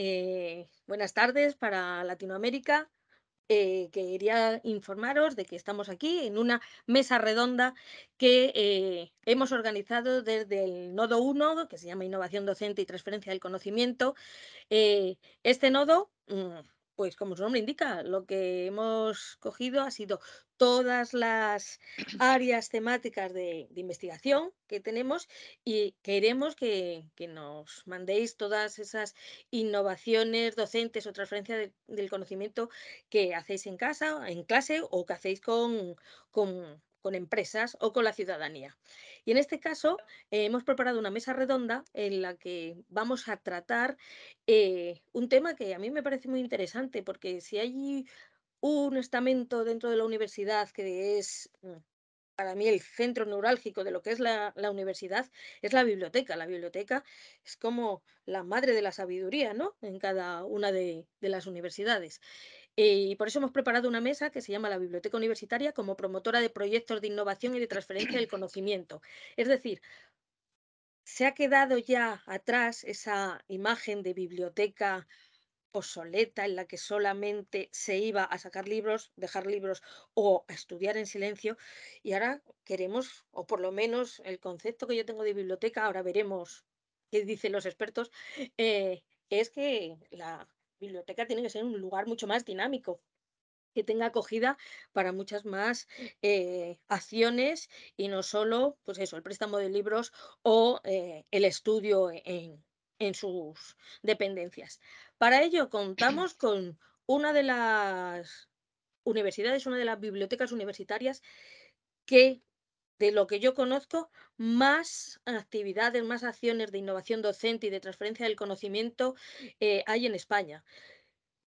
Eh, buenas tardes para Latinoamérica. Eh, quería informaros de que estamos aquí en una mesa redonda que eh, hemos organizado desde el nodo 1, que se llama Innovación Docente y Transferencia del Conocimiento. este nodo... Mm, pues como su nombre indica, lo que hemos cogido ha sido todas las áreas temáticas de, investigación que tenemos y queremos que, nos mandéis todas esas innovaciones docentes o transferencias del conocimiento que hacéis en casa, en clase o que hacéis con, con empresas o con la ciudadanía. Y en este caso eh, hemos preparado una mesa redonda en la que vamos a tratar eh, un tema que a mí me parece muy interesante, porque si hay un estamento dentro de la universidad que es mm, para mí el centro neurálgico de lo que es la, universidad es la biblioteca. La biblioteca es como la madre de la sabiduría, ¿no? En cada una de, de las universidades y por eso hemos preparado una mesa que se llama la Biblioteca Universitaria como promotora de proyectos de innovación y de transferencia del conocimiento. Es decir, se ha quedado ya atrás esa imagen de biblioteca obsoleta en la que solamente se iba a sacar libros, dejar libros o a estudiar en silencio. Y ahora queremos, o por lo menos el concepto que yo tengo de biblioteca, ahora veremos qué dicen los expertos, eh, es que la, biblioteca tiene que ser un lugar mucho más dinámico, que tenga acogida para muchas más eh, acciones y no solo, pues eso, el préstamo de libros o eh, el estudio en, en, sus dependencias. Para ello contamos con una de las universidades, una de las bibliotecas universitarias que de lo que yo conozco, más actividades, más acciones de innovación docente y de transferencia del conocimiento eh, hay en España.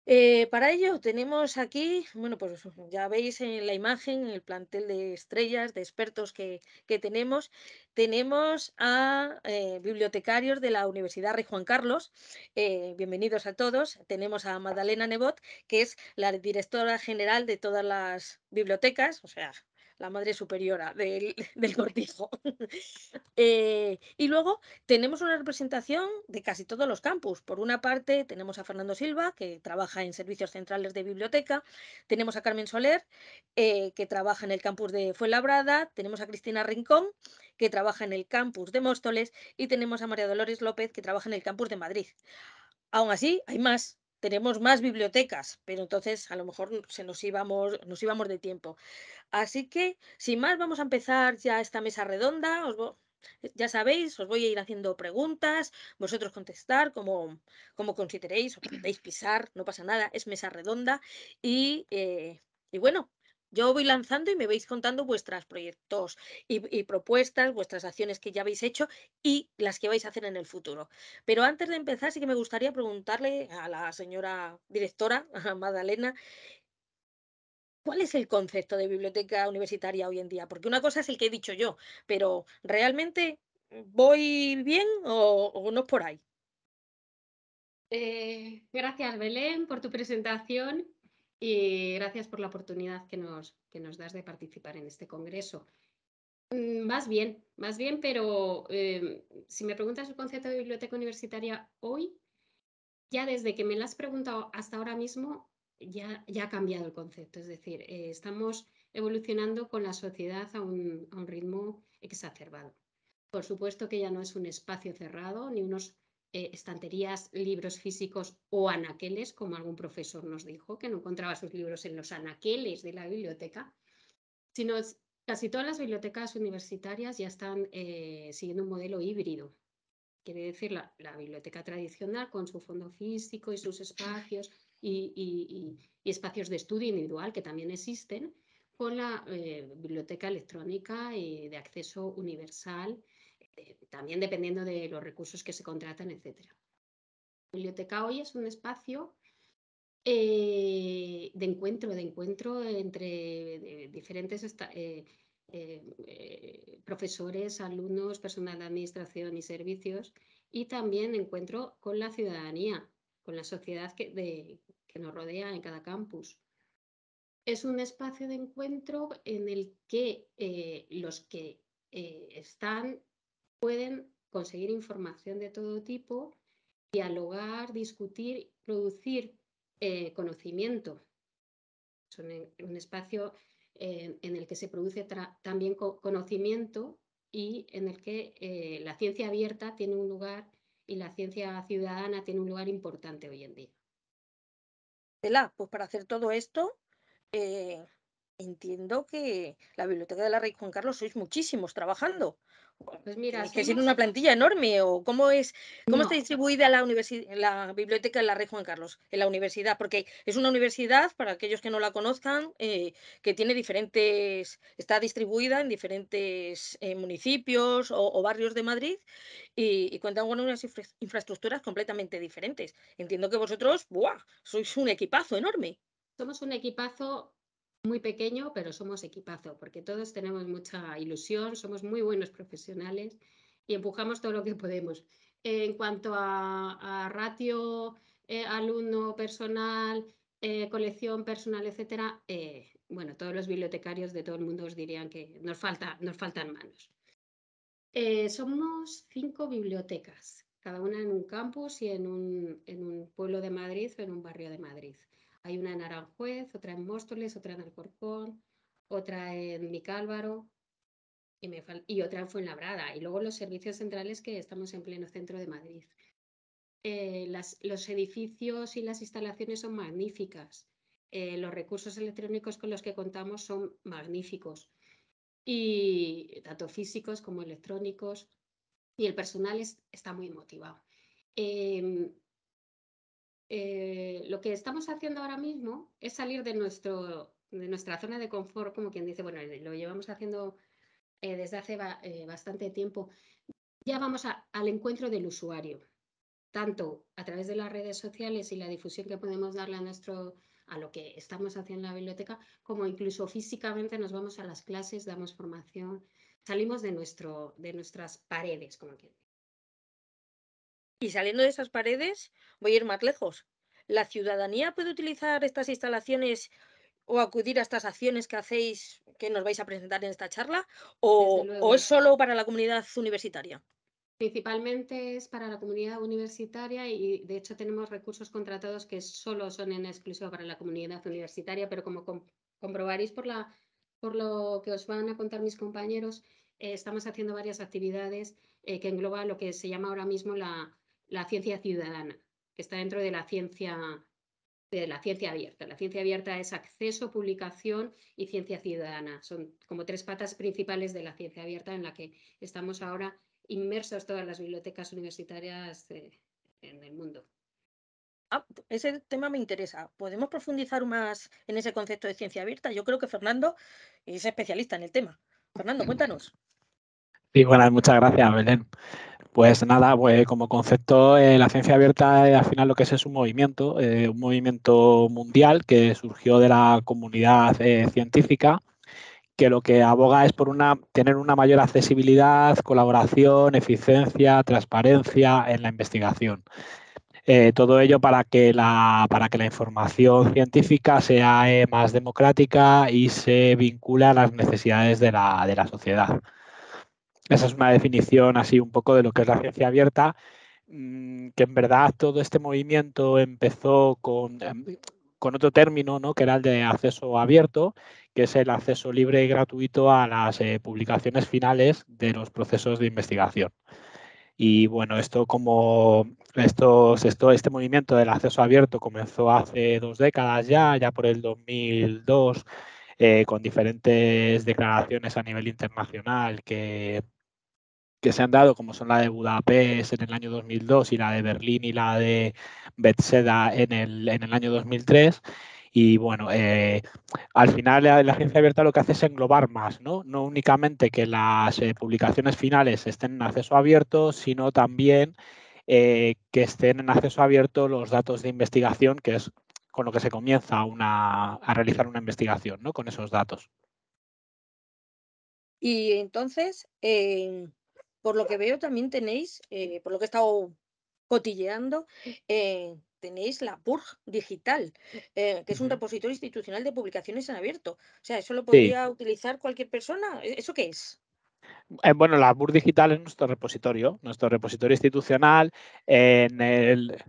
Eh, para ello tenemos aquí, bueno, pues ya veis en la imagen, en el plantel de estrellas, de expertos que, tenemos, tenemos a eh, bibliotecarios de la Universidad Rey Juan Carlos, bienvenidos a todos, tenemos a Madalena Nebot, que es la directora general de todas las bibliotecas, o sea, la madre superiora del, cortijo. Eh, y luego tenemos una representación de casi todos los campus. Por una parte tenemos a Fernando Silva, que trabaja en servicios centrales de biblioteca, tenemos a Carmen Soler, eh, que trabaja en el campus de labrada tenemos a Cristina Rincón, que trabaja en el campus de Móstoles, y tenemos a María Dolores López, que trabaja en el campus de Madrid. Aún así, hay más tenemos más bibliotecas, pero entonces a lo mejor mm, se nos íbamos, nos íbamos de tiempo. Así que, sin más, vamos a empezar ya esta mesa redonda. Os eh, ya sabéis, os voy a ir haciendo preguntas, vosotros contestar como, como consideréis, o podéis pisar, no pasa nada, es mesa redonda. Y, eh, y bueno, yo voy lanzando y me vais contando vuestros proyectos y, propuestas, vuestras acciones que ya habéis hecho y las que vais a hacer en el futuro. Pero antes de empezar, sí que me gustaría preguntarle a la señora directora, a Magdalena, ¿cuál es el concepto de biblioteca universitaria hoy en día? Porque una cosa es el que he dicho yo, pero ¿realmente voy bien o, no es por ahí? Eh, gracias, Belén, por tu presentación y eh, gracias por la oportunidad que nos, das de participar en este congreso. Mm, más bien, más bien, pero eh, si me preguntas el concepto de biblioteca universitaria hoy, ya desde que me lo has preguntado hasta ahora mismo, ya, ya ha cambiado el concepto. Es decir, eh, estamos evolucionando con la sociedad a un, ritmo exacerbado. Por supuesto que ya no es un espacio cerrado ni unos eh, estanterías, libros físicos o anaqueles, como algún profesor nos dijo, que no encontraba sus libros en los anaqueles de la biblioteca, sino casi todas las bibliotecas universitarias ya están eh, siguiendo un modelo híbrido. Quiere decir, la, biblioteca tradicional con su fondo físico y sus espacios y, espacios de estudio individual que también existen, con la eh, biblioteca electrónica y de acceso universal eh, también dependiendo de los recursos que se contratan, etc. La biblioteca hoy es un espacio eh, de encuentro, de encuentro entre diferentes eh, profesores, alumnos, personal de administración y servicios, y también encuentro con la ciudadanía, con la sociedad que, que nos rodea en cada campus. Es un espacio de encuentro en el que los que están pueden conseguir información de todo tipo, dialogar, discutir, producir eh, conocimiento. Son un espacio eh, en el que se produce también conocimiento y en el que eh, la ciencia abierta tiene un lugar y la ciencia ciudadana tiene un lugar importante hoy en día. Pues para hacer todo esto, entiendo que la Biblioteca de la Rey Juan Carlos sois muchísimos trabajando es pues que es una plantilla enorme o cómo es cómo está distribuida la biblioteca en la Rey Juan Carlos en la universidad porque es una universidad para aquellos que no la conozcan eh, que tiene diferentes está distribuida en diferentes eh, municipios o, barrios de Madrid y, cuenta con unas infraestructuras completamente diferentes. Entiendo que vosotros ¡buah! sois un equipazo enorme. Somos un equipazo muy pequeño, pero somos equipazo, porque todos tenemos mucha ilusión, somos muy buenos profesionales y empujamos todo lo que podemos. en cuanto a, ratio eh, alumno personal, eh, colección personal, etcétera, eh, bueno, todos los bibliotecarios de todo el mundo os dirían que nos, falta, nos faltan manos. somos cinco bibliotecas, cada una en un campus y en un pueblo de Madrid o en un barrio de Madrid. Hay una en Aranjuez, otra en Móstoles, otra en Alcorcón, otra en Micálvaro y, y otra en Fuenlabrada. Y luego los servicios centrales que estamos en pleno centro de Madrid. Eh, las, los edificios y las instalaciones son magníficas. Eh, los recursos electrónicos con los que contamos son magníficos. Y tanto físicos como electrónicos. Y el personal está muy motivado. Em, eh, lo que estamos haciendo ahora mismo es salir de, nuestro, de nuestra zona de confort, como quien dice, bueno, eh, lo llevamos haciendo eh, desde hace bastante tiempo. Ya vamos al encuentro del usuario, tanto a través de las redes sociales y la difusión que podemos darle a nuestro a lo que estamos haciendo en la biblioteca, como incluso físicamente nos vamos a las clases, damos formación, salimos de, nuestro, de nuestras paredes, como quien dice. Y saliendo de esas paredes, voy a ir más lejos. ¿La ciudadanía puede utilizar estas instalaciones o acudir a estas acciones que hacéis, que nos vais a presentar en esta charla? o, es solo para la comunidad universitaria? Principalmente es para la comunidad universitaria y de hecho tenemos recursos contratados que solo son en exclusiva para la comunidad universitaria, pero como comprobaréis por, la, por lo que os van a contar mis compañeros, eh, estamos haciendo varias actividades eh, que engloban lo que se llama ahora mismo la, la ciencia ciudadana, que está dentro de la ciencia de la ciencia abierta. La ciencia abierta es acceso, publicación y ciencia ciudadana. Son como tres patas principales de la ciencia abierta en la que estamos ahora inmersos todas las bibliotecas universitarias eh, en el mundo. Ah, ese tema me interesa. ¿Podemos profundizar más en ese concepto de ciencia abierta? Yo creo que Fernando es especialista en el tema. Fernando, cuéntanos. Sí, buenas, muchas gracias, Belén. Pues nada, pues como concepto, eh, la ciencia abierta al final lo que es es un movimiento, eh, un movimiento mundial que surgió de la comunidad eh, científica, que lo que aboga es por tener una mayor accesibilidad, colaboración, eficiencia, transparencia en la investigación. todo ello para que la información científica sea más democrática y se vincule a las necesidades de la sociedad. Esa es una definición así un poco de lo que es la ciencia abierta, mm, que en verdad todo este movimiento empezó em, con, otro término, ¿no? que era el de acceso abierto, que es el acceso libre y gratuito a las eh, publicaciones finales de los procesos de investigación. Y bueno, esto como esto, este movimiento del acceso abierto comenzó hace dos décadas ya, ya por el 2002 eh, con diferentes declaraciones a nivel internacional que, se han dado, como son la de Budapest en el año 2002 y la de Berlín y la de Betseda en el, en el año 2003. Y bueno, eh, al final la, la, agencia abierta lo que hace es englobar más, ¿no? No únicamente que las eh, publicaciones finales estén en acceso abierto, sino también que estén en acceso abierto los datos de investigación, que es con lo que se comienza una, a realizar una investigación, ¿no? Con esos datos. Y entonces, eh, por lo que veo, también tenéis, eh, por lo que he estado cotilleando, eh, tenéis la PURG digital, que es un repositorio institucional de publicaciones en abierto. O sea, ¿eso lo podría utilizar cualquier persona? ¿E-, ¿Eso qué es? bueno, la PURG digital es nuestro repositorio, nuestro repositorio institucional. En el,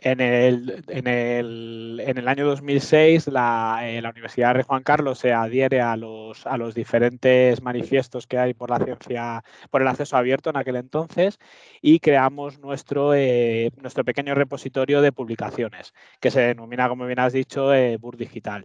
en el, año 2006 la, eh, la, Universidad de Juan Carlos se adhiere a los, a los diferentes manifiestos que hay por la ciencia, por el acceso abierto en aquel entonces y creamos nuestro, eh, nuestro pequeño repositorio de publicaciones que se denomina, como bien has dicho, eh, BUR Digital.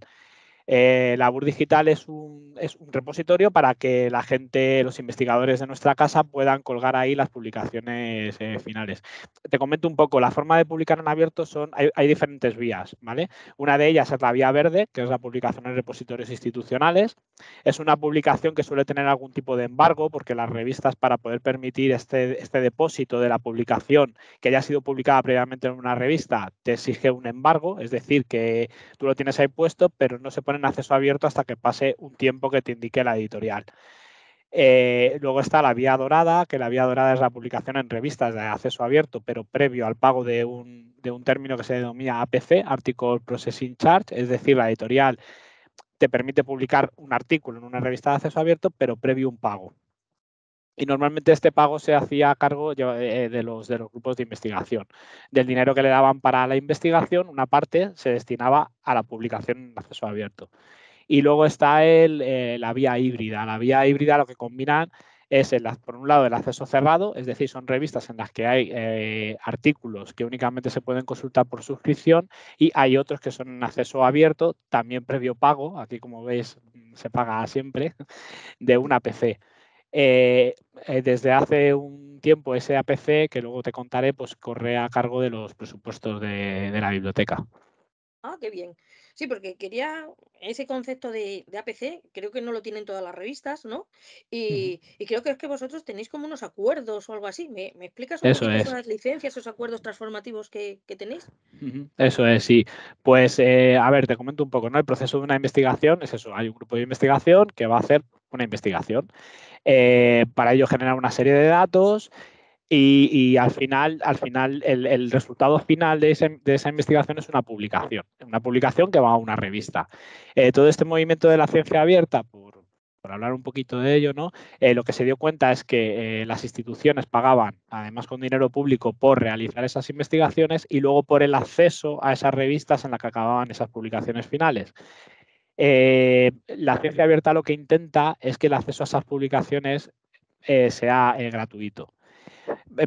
Eh, la BUR Digital es un, repositorio para que la gente, los investigadores de nuestra casa puedan colgar ahí las publicaciones eh, finales. Te comento un poco, la forma de publicar en abierto son, hay, diferentes vías, ¿vale? Una de ellas es la vía verde, que es la publicación en repositorios institucionales. Es una publicación que suele tener algún tipo de embargo, porque las revistas para poder permitir este, este depósito de la publicación que haya sido publicada previamente en una revista, te exige un embargo, es decir, que tú lo tienes ahí puesto, pero no se pone en acceso abierto hasta que pase un tiempo que te indique la editorial. Eh, luego está la vía dorada, que la vía dorada es la publicación en revistas de acceso abierto, pero previo al pago de un, de un término que se denomina APC, Article Processing Charge, es decir, la editorial te permite publicar un artículo en una revista de acceso abierto, pero previo un pago y normalmente este pago se hacía a cargo eh, eh, de los, de los grupos de investigación. Del dinero que le daban para la investigación, una parte se destinaba a la publicación en acceso abierto. Y luego está el, eh, la vía híbrida. La vía híbrida lo que combinan es, por un lado, el acceso cerrado, es decir, son revistas en las que hay artículos que únicamente se pueden consultar por suscripción y hay otros que son en acceso abierto, también previo pago, aquí como veis se paga siempre, de una PC. Eh, eh, desde hace un tiempo ese APC, que luego te contaré, pues corre a cargo de los presupuestos de, la biblioteca. Ah, qué bien. Sí, porque quería ese concepto de, APC, creo que no lo tienen todas las revistas, ¿no? Y, creo que es que vosotros tenéis como unos acuerdos o algo así. ¿Me, explicas un esas licencias, esos acuerdos transformativos que, tenéis? Eso es, sí. Pues, eh, a ver, te comento un poco, ¿no? El proceso de una investigación es eso. Hay un grupo de investigación que va a hacer una investigación. Eh, para ello generar una serie de datos y, al final, al final el, resultado final de, esa investigación es una publicación, una publicación que va a una revista. Eh, todo este movimiento de la ciencia abierta, por, hablar un poquito de ello, ¿no? Eh, lo que se dio cuenta es que las instituciones pagaban, además con dinero público, por realizar esas investigaciones y luego por el acceso a esas revistas en las que acababan esas publicaciones finales. Eh, la ciencia abierta lo que intenta es que el acceso a esas publicaciones eh, sea eh, gratuito.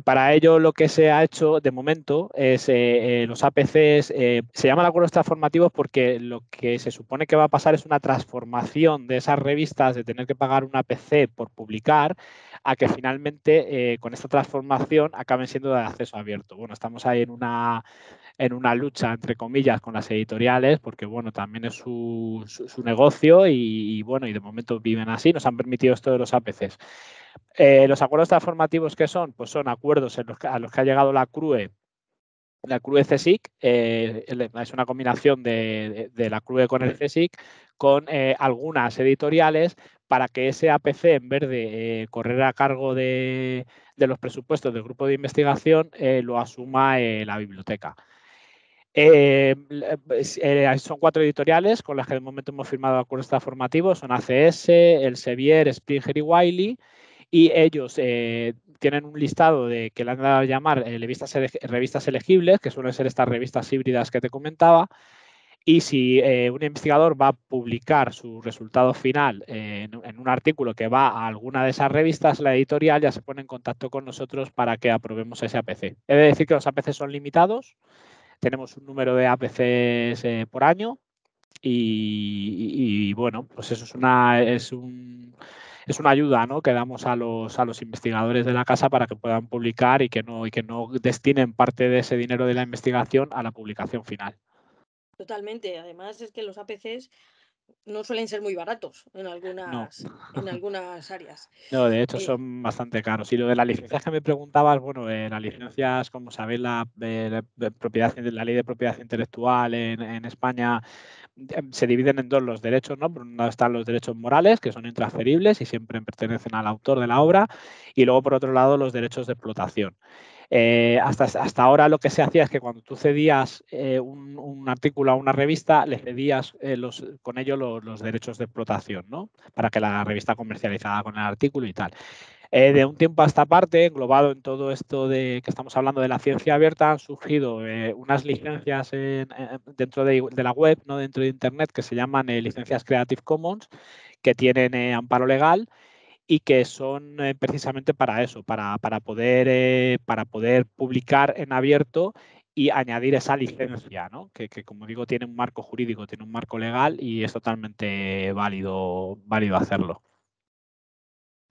Para ello lo que se ha hecho de momento es los APCs, se llaman acuerdos transformativos porque lo que se supone que va a pasar es una transformación de esas revistas de tener que pagar un APC por publicar a que finalmente con esta transformación acaben siendo de acceso abierto. Bueno, estamos ahí en una en una lucha, entre comillas, con las editoriales, porque bueno, también es su, negocio y, bueno, y de momento viven así, nos han permitido esto de los APCs. Eh, los acuerdos transformativos que son, pues son acuerdos en a los que ha llegado la CRUE, la CRUE CSIC, eh, es una combinación de, la CRUE con el CSIC, con eh, algunas editoriales para que ese APC, en vez de correr a cargo de, de, los presupuestos del grupo de investigación, lo asuma la biblioteca. Eh, eh, son cuatro editoriales con las que de momento hemos firmado acuerdos formativos, son ACS, El Sevier, Springer y Wiley, y ellos eh, tienen un listado de que le han dado a llamar revistas, revistas elegibles, que suelen ser estas revistas híbridas que te comentaba, y si un investigador va a publicar su resultado final en, un artículo que va a alguna de esas revistas, la editorial ya se pone en contacto con nosotros para que aprobemos ese APC. es decir que los APC son limitados tenemos un número de APCs eh, por año y, y, bueno, pues eso es una, es un, es una ayuda ¿no? que damos a los, a los investigadores de la casa para que puedan publicar y que, no, y que no destinen parte de ese dinero de la investigación a la publicación final. Totalmente. Además es que los APCs no suelen ser muy baratos en algunas, en algunas áreas. No, de hecho eh, son bastante caros. Y lo de las licencias que me preguntabas, bueno, las licencias, como sabéis, la, la ley de propiedad intelectual en, en España em, se dividen en dos los derechos, ¿no? Por un lado están los derechos morales, que son intransferibles y siempre pertenecen al autor de la obra, y luego por otro lado los derechos de explotación. Eh, hasta, hasta ahora lo que se hacía es que cuando tú cedías eh, un, artículo a una revista, le cedías eh, con ello los, derechos de explotación, ¿no? Para que la revista comercializara con el artículo y tal. de un tiempo a esta parte, englobado en todo esto de que estamos hablando de la ciencia abierta, han surgido unas licencias dentro de, la web, no dentro de Internet, que se llaman licencias Creative Commons, que tienen amparo legal y que son eh, precisamente para eso, para, para poder, eh, para poder publicar en abierto y añadir esa licencia, ¿no? que, como digo tiene un marco jurídico, tiene un marco legal y es totalmente válido, válido hacerlo.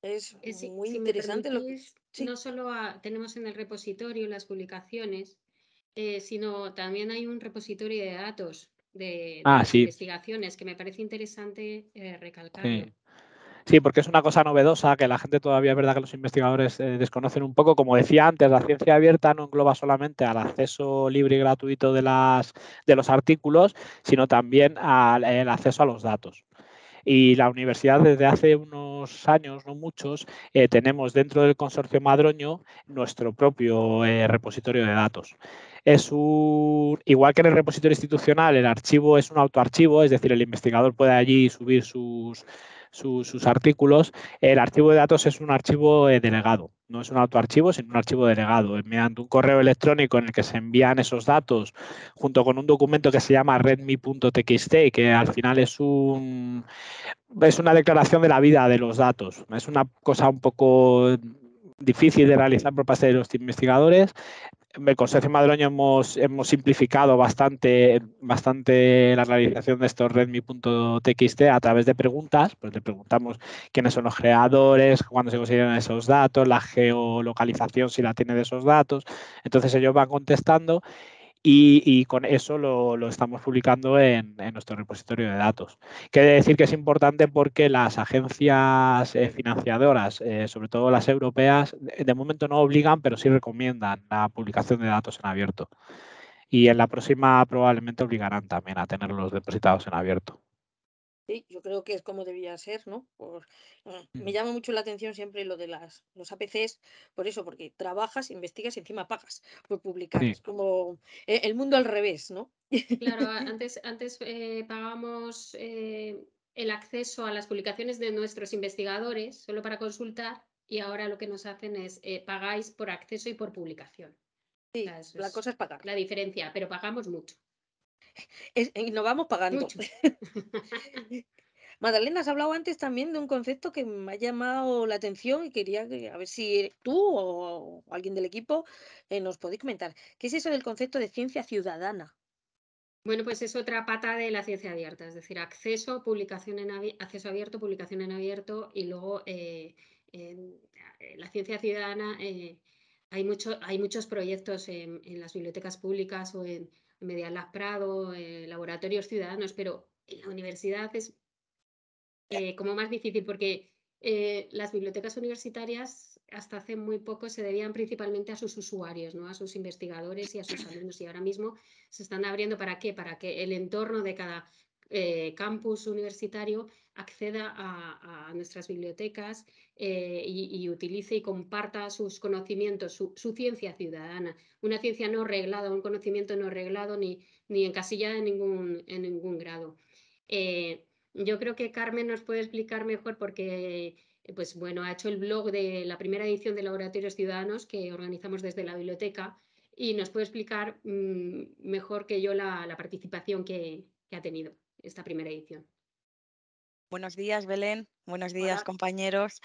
Es eh, muy interesante lo que... No solo tenemos en el repositorio las publicaciones, sino también hay un repositorio de datos de, ah, investigaciones que me parece interesante recalcar. Sí, porque es una cosa novedosa que la gente todavía es verdad que los investigadores eh, desconocen un poco. Como decía antes, la ciencia abierta no engloba solamente al acceso libre y gratuito de, las, de los artículos, sino también al acceso a los datos y la universidad desde hace unos años, no muchos, eh, tenemos dentro del consorcio madroño nuestro propio eh, repositorio de datos. Es un, igual que en el repositorio institucional, el archivo es un autoarchivo, es decir, el investigador puede allí subir sus, sus artículos, el archivo de datos es un archivo delegado, no es un autoarchivo, sino un archivo delegado. Mediante un correo electrónico en el que se envían esos datos junto con un documento que se llama redmi.txt, que al final es un es una declaración de la vida de los datos. Es una cosa un poco difícil de realizar por parte de los investigadores. En el Madroño hemos, simplificado bastante, bastante la realización de estos redmi.txt a través de preguntas. Pues le preguntamos quiénes son los creadores, cuándo se consideran esos datos, la geolocalización si la tiene de esos datos. Entonces ellos van contestando y, con eso lo, estamos publicando en, nuestro repositorio de datos. Quiere decir que es importante porque las agencias eh, financiadoras, eh, sobre todo las europeas, de momento no obligan, pero sí recomiendan la publicación de datos en abierto. Y en la próxima probablemente obligarán también a tenerlos depositados en abierto. Sí, yo creo que es como debía ser, ¿no? Ah, me mm. llama mucho la atención siempre lo de las, los APCs, por eso, porque trabajas, investigas y encima pagas por publicar. Es como e, el mundo al revés, ¿no? Claro, antes, antes eh, pagábamos eh, el acceso a las publicaciones de nuestros investigadores solo para consultar y ahora lo que nos hacen es eh, pagáis por acceso y por publicación. Sí, la cosa es pagar. La diferencia, pero pagamos mucho y nos vamos pagando. Madalena, has hablado antes también de un concepto que me ha llamado la atención y quería a ver si tú o alguien del equipo eh, nos podéis comentar. ¿Qué es eso del concepto de ciencia ciudadana? Bueno, pues es otra pata de la ciencia abierta, es decir, acceso, publicación en acceso abierto, publicación en abierto y luego eh, eh, la ciencia ciudadana. hay, mucho, hay muchos proyectos en las bibliotecas públicas o en, Media Prado, eh, laboratorios ciudadanos, pero en la universidad es eh, como más difícil porque eh, las bibliotecas universitarias hasta hace muy poco se debían principalmente a sus usuarios, ¿no? a sus investigadores y a sus alumnos y ahora mismo se están abriendo para qué, para que el entorno de cada eh, campus universitario acceda a, nuestras bibliotecas eh, y, utilice y comparta sus conocimientos, su, ciencia ciudadana. Una ciencia no reglada, un conocimiento no reglado ni, ni encasillada en ningún, en ningún grado. Eh, yo creo que Carmen nos puede explicar mejor porque pues bueno, ha hecho el blog de la primera edición de Laboratorios Ciudadanos que organizamos desde la biblioteca y nos puede explicar mm, mejor que yo la, participación que ha tenido esta primera edición. Buenos días, Belén. Buenos días, compañeros.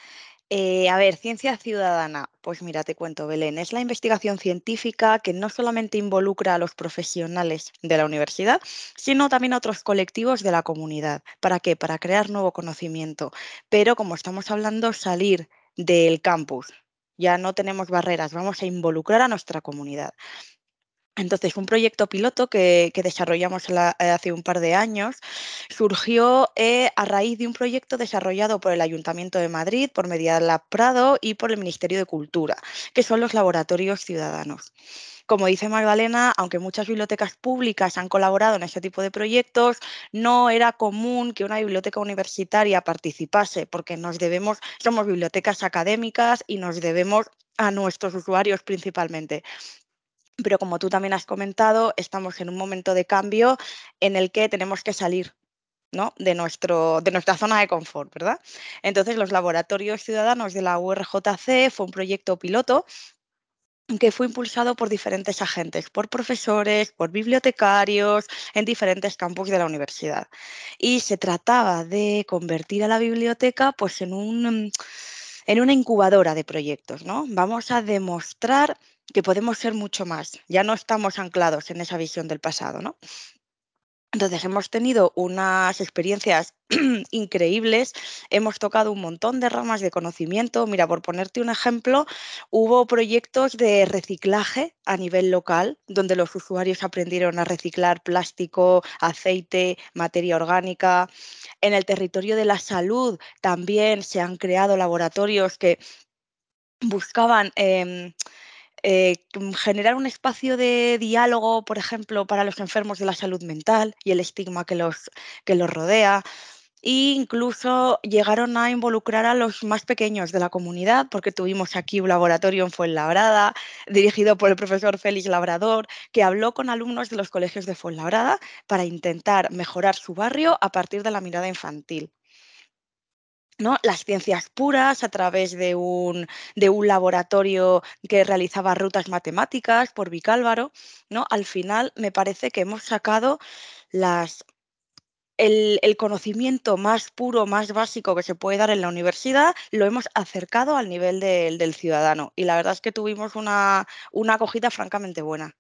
Eh, a ver, ciencia ciudadana. Pues mira, te cuento, Belén. Es la investigación científica que no solamente involucra a los profesionales de la universidad, sino también a otros colectivos de la comunidad. ¿Para qué? Para crear nuevo conocimiento. Pero como estamos hablando, salir del campus. Ya no tenemos barreras, vamos a involucrar a nuestra comunidad. Entonces, un proyecto piloto que, desarrollamos eh, hace un par de años surgió eh, a raíz de un proyecto desarrollado por el Ayuntamiento de Madrid, por Medialab Prado y por el Ministerio de Cultura, que son los laboratorios ciudadanos. Como dice Magdalena, aunque muchas bibliotecas públicas han colaborado en este tipo de proyectos, no era común que una biblioteca universitaria participase, porque nos debemos, somos bibliotecas académicas y nos debemos a nuestros usuarios principalmente. Pero como tú también has comentado, estamos en un momento de cambio en el que tenemos que salir de, nuestro, de nuestra zona de confort, ¿verdad? Entonces, los laboratorios ciudadanos de la URJC fue un proyecto piloto que fue impulsado por diferentes agentes, por profesores, por bibliotecarios, en diferentes campus de la universidad. Y se trataba de convertir a la biblioteca pues, en, en una incubadora de proyectos. ¿no? Vamos a demostrar que podemos ser mucho más. Ya no estamos anclados en esa visión del pasado, ¿no? Entonces hemos tenido unas experiencias increíbles, hemos tocado un montón de ramas de conocimiento. Mira, por ponerte un ejemplo, hubo proyectos de reciclaje a nivel local, donde los usuarios aprendieron a reciclar plástico, aceite, materia orgánica. En el territorio de la salud también se han creado laboratorios que buscaban... Em, eh, mm, generar un espacio de diálogo, por ejemplo, para los enfermos de la salud mental y el estigma que los, que los rodea. E incluso llegaron a involucrar a los más pequeños de la comunidad, porque tuvimos aquí un laboratorio en Fuenlabrada, dirigido por el profesor Félix Labrador, que habló con alumnos de los colegios de Fuenlabrada para intentar mejorar su barrio a partir de la mirada infantil las ciencias puras a través de un, de un, laboratorio que realizaba rutas matemáticas por Vicálvaro, ¿no? al final me parece que hemos sacado las, el, conocimiento más puro, más básico que se puede dar en la universidad, lo hemos acercado al nivel del ciudadano. Y la verdad es que tuvimos una, una acogida francamente buena.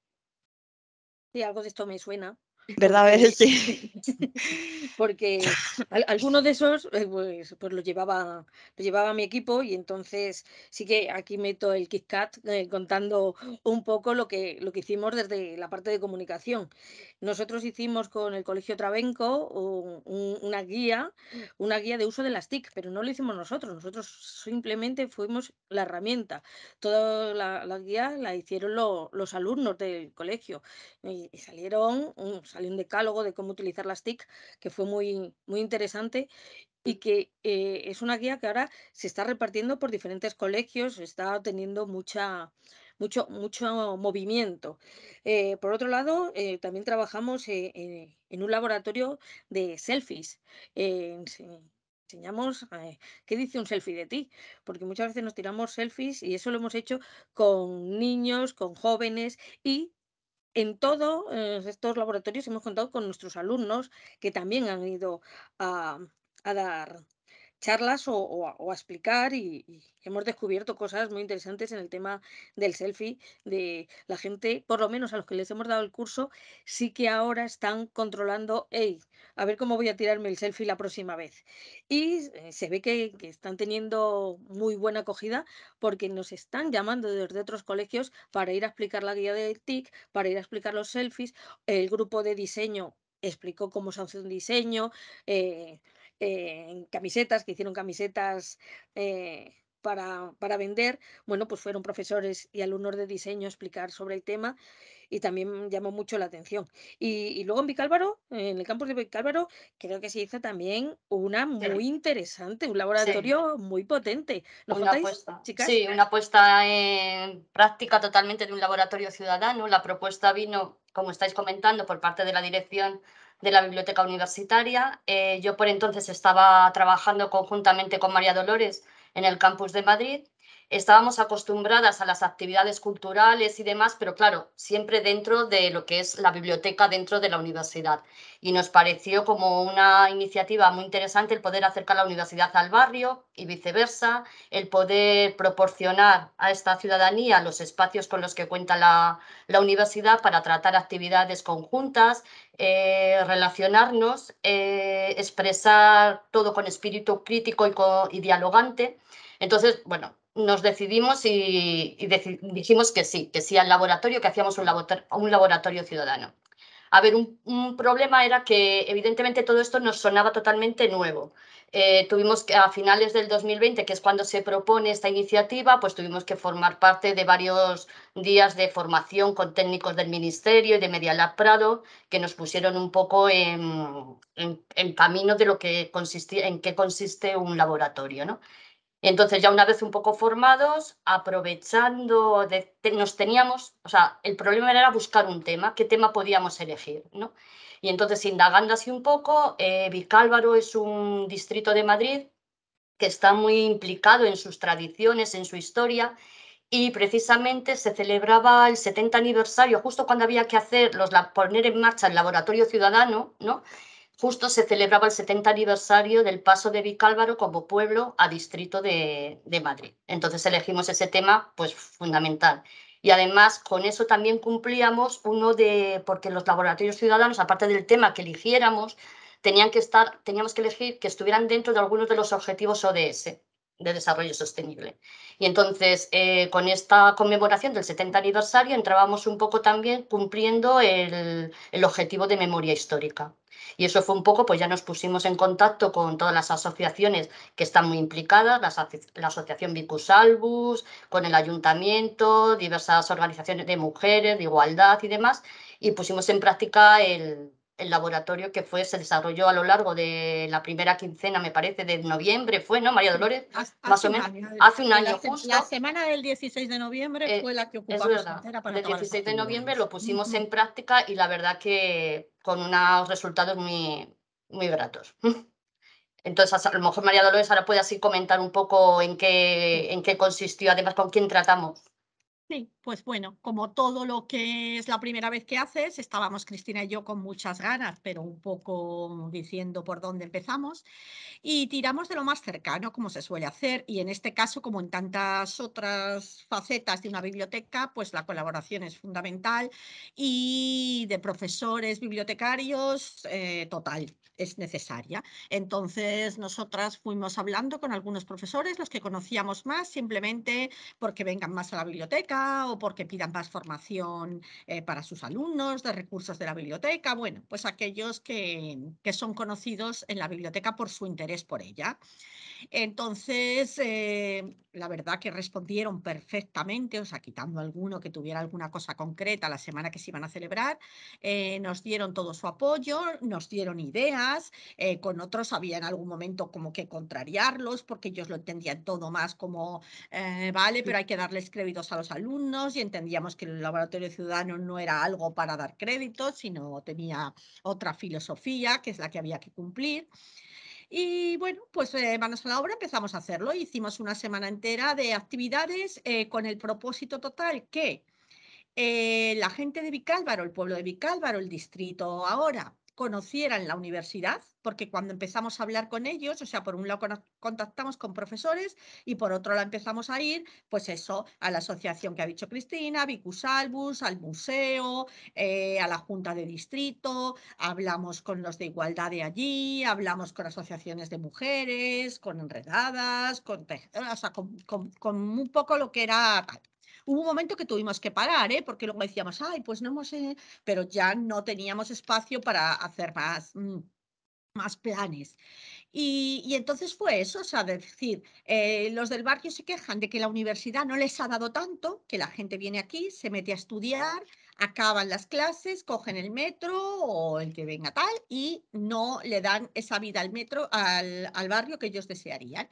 Sí, algo de esto me suena, ¿Verdad? A Porque algunos de esos eh, pues, pues los llevaba, lo llevaba mi equipo y entonces sí que aquí meto el KitKat eh, contando un poco lo que, lo que hicimos desde la parte de comunicación. Nosotros hicimos con el Colegio Trabenco una guía, una guía de uso de las TIC, pero no lo hicimos nosotros, nosotros simplemente fuimos la herramienta. Toda la, guía la hicieron los alumnos del colegio y, salieron... Un, mm, salió pues, un decálogo de cómo utilizar las TIC, que fue muy, muy interesante y que eh, es una guía que ahora se está repartiendo por diferentes colegios, está teniendo mucha, mucho, mucho movimiento. Eh, por otro lado, eh, también trabajamos en un laboratorio de selfies. enseñamos qué dice un selfie de ti, porque muchas veces nos tiramos selfies y eso lo hemos hecho con niños, con jóvenes y en todos eh, estos laboratorios hemos contado con nuestros alumnos que también han ido a dar charlas o, explicar y, hemos descubierto cosas muy interesantes en el tema del selfie, de la gente, por lo menos a los que les hemos dado el curso, sí que ahora están controlando, hey, a ver cómo voy a tirarme el selfie la próxima vez. Y eh, se ve que, están teniendo muy buena acogida porque nos están llamando desde otros colegios para ir a explicar la guía del TIC, para ir a explicar los selfies, el grupo de diseño explicó cómo se hace un diseño, eh, eh, en camisetas, que hicieron camisetas eh, para, vender, bueno, pues fueron profesores y alumnos de diseño a explicar sobre el tema y también llamó mucho la atención. Y, luego en Vicálvaro, en el campus de Vicálvaro, creo que se hizo también una muy interesante, un laboratorio muy potente. una apuesta. Chicas? Sí, una apuesta en práctica totalmente de un laboratorio ciudadano. La propuesta vino, como estáis comentando, por parte de la dirección de la Biblioteca Universitaria. Eh, yo por entonces estaba trabajando conjuntamente con María Dolores en el campus de Madrid estábamos acostumbradas a las actividades culturales y demás, pero claro, siempre dentro de lo que es la biblioteca dentro de la universidad. Y nos pareció como una iniciativa muy interesante el poder acercar la universidad al barrio y viceversa, el poder proporcionar a esta ciudadanía los espacios con los que cuenta la, universidad para tratar actividades conjuntas, eh, relacionarnos, eh, expresar todo con espíritu crítico y, y dialogante. Entonces, bueno, nos decidimos y, dijimos que sí, que sí al laboratorio, que hacíamos un, laboratorio ciudadano. A ver, un, problema era que evidentemente todo esto nos sonaba totalmente nuevo. Eh, tuvimos que a finales del 2020, que es cuando se propone esta iniciativa, pues tuvimos que formar parte de varios días de formación con técnicos del Ministerio y de Media Lab Prado, que nos pusieron un poco en, en camino de lo que consistía, en qué consiste un laboratorio, ¿no? Entonces, ya una vez un poco formados, aprovechando, nos teníamos, o sea, el problema era buscar un tema, qué tema podíamos elegir, ¿no? Y entonces, indagando así un poco, eh, Vicálvaro es un distrito de Madrid que está muy implicado en sus tradiciones, en su historia, y precisamente se celebraba el 70 aniversario, justo cuando había que hacer los, poner en marcha el laboratorio ciudadano, ¿no? justo se celebraba el 70 aniversario del paso de Vicálvaro como pueblo a distrito de, Madrid. Entonces elegimos ese tema, pues fundamental. Y además con eso también cumplíamos uno de, porque los laboratorios ciudadanos, aparte del tema que eligiéramos, tenían que estar, teníamos que elegir que estuvieran dentro de algunos de los objetivos ODS de desarrollo sostenible. Y entonces, eh, con esta conmemoración del 70 aniversario, entrábamos un poco también cumpliendo el objetivo de memoria histórica. Y eso fue un poco, pues ya nos pusimos en contacto con todas las asociaciones que están muy implicadas, la, Asociación Vicus Albus, con el Ayuntamiento, diversas organizaciones de mujeres, de igualdad y demás, y pusimos en práctica el el laboratorio que fue, se desarrolló a lo largo de la primera quincena, me parece, de noviembre, fue, ¿no, María Dolores? más o menos, hace un año justo. La semana del 16 de noviembre eh, fue la que ocupamos. Es verdad, el 16 de noviembre lo pusimos en práctica y la verdad que con unos resultados muy, muy gratos. Entonces, a lo mejor María Dolores ahora puede así comentar un poco en qué, en qué consistió, además con quién tratamos. Sí, pues bueno, como todo lo que es la primera vez que haces, estábamos Cristina y yo con muchas ganas, pero un poco diciendo por dónde empezamos, y tiramos de lo más cercano, como se suele hacer, y en este caso, como en tantas otras facetas de una biblioteca, pues la colaboración es fundamental y de profesores, bibliotecarios, eh, total, es necesaria. Entonces, nosotras fuimos hablando con algunos profesores, los que conocíamos más, simplemente porque vengan más a la biblioteca o porque pidan más formación eh, para sus alumnos de recursos de la biblioteca, bueno, pues aquellos que, que son conocidos en la biblioteca por su interés por ella. Entonces, eh, la verdad que respondieron perfectamente, o sea, quitando alguno que tuviera alguna cosa concreta la semana que se iban a celebrar, eh, nos dieron todo su apoyo, nos dieron ideas, eh, con otros había en algún momento como que contrariarlos, porque ellos lo entendían todo más como, vale, pero hay que darles créditos a los alumnos y entendíamos que el laboratorio ciudadano no era algo para dar créditos, sino tenía otra filosofía, que es la que había que cumplir. Y bueno, pues eh, manos a la obra empezamos a hacerlo. Hicimos una semana entera de actividades eh, con el propósito total que eh, la gente de Vicálvaro, el pueblo de Vicálvaro, el distrito ahora, conocieran la universidad, porque cuando empezamos a hablar con ellos, o sea, por un lado contactamos con profesores y por otro lado empezamos a ir, pues eso, a la asociación que ha dicho Cristina, Vicus Albus, al museo, eh, a la junta de distrito, hablamos con los de igualdad de allí, hablamos con asociaciones de mujeres, con enredadas, con, con un poco lo que era Hubo un momento que tuvimos que parar, ¿eh? porque luego decíamos, ay, pues no hemos, eh", pero ya no teníamos espacio para hacer más. Mm, más planes. Y, entonces fue eso, o sea, decir, eh, los del barrio se quejan de que la universidad no les ha dado tanto, que la gente viene aquí, se mete a estudiar, acaban las clases, cogen el metro o el que venga tal y no le dan esa vida al metro, al, al barrio que ellos desearían.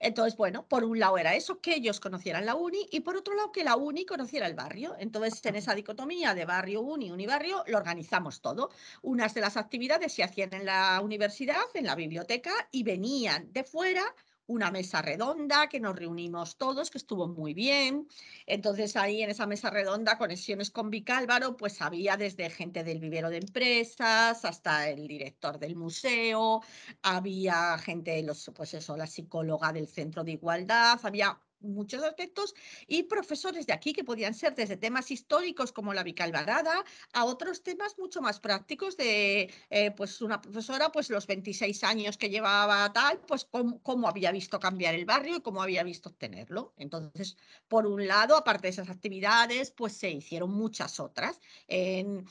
Entonces, bueno, por un lado era eso, que ellos conocieran la uni y por otro lado que la uni conociera el barrio. Entonces, en esa dicotomía de barrio, uni, unibarrio, lo organizamos todo. Unas de las actividades se hacían en la universidad, en la biblioteca y venían de fuera una mesa redonda que nos reunimos todos, que estuvo muy bien. Entonces ahí en esa mesa redonda, conexiones con Vicálvaro, pues había desde gente del vivero de empresas hasta el director del museo, había gente, los, pues eso, la psicóloga del centro de igualdad, había muchos aspectos y profesores de aquí que podían ser desde temas históricos como la bicalvarada a otros temas mucho más prácticos de eh, pues una profesora pues los 26 años que llevaba tal pues cómo, había visto cambiar el barrio y cómo había visto obtenerlo entonces por un lado aparte de esas actividades pues se hicieron muchas otras en,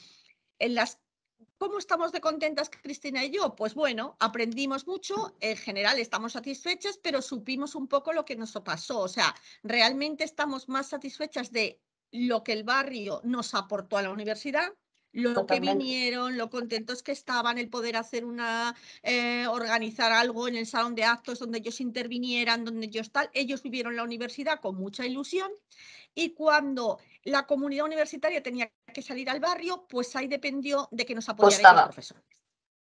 en las ¿Cómo estamos de contentas Cristina y yo? Pues bueno, aprendimos mucho, en general estamos satisfechas, pero supimos un poco lo que nos pasó. O sea, realmente estamos más satisfechas de lo que el barrio nos aportó a la universidad, lo que vinieron, lo contentos que estaban, el poder hacer una, eh, organizar algo en el salón de actos donde ellos intervinieran, donde ellos tal. Ellos vivieron la universidad con mucha ilusión y cuando la comunidad universitaria tenía que salir al barrio, pues ahí dependió de que nos pues apoyaran los profesores.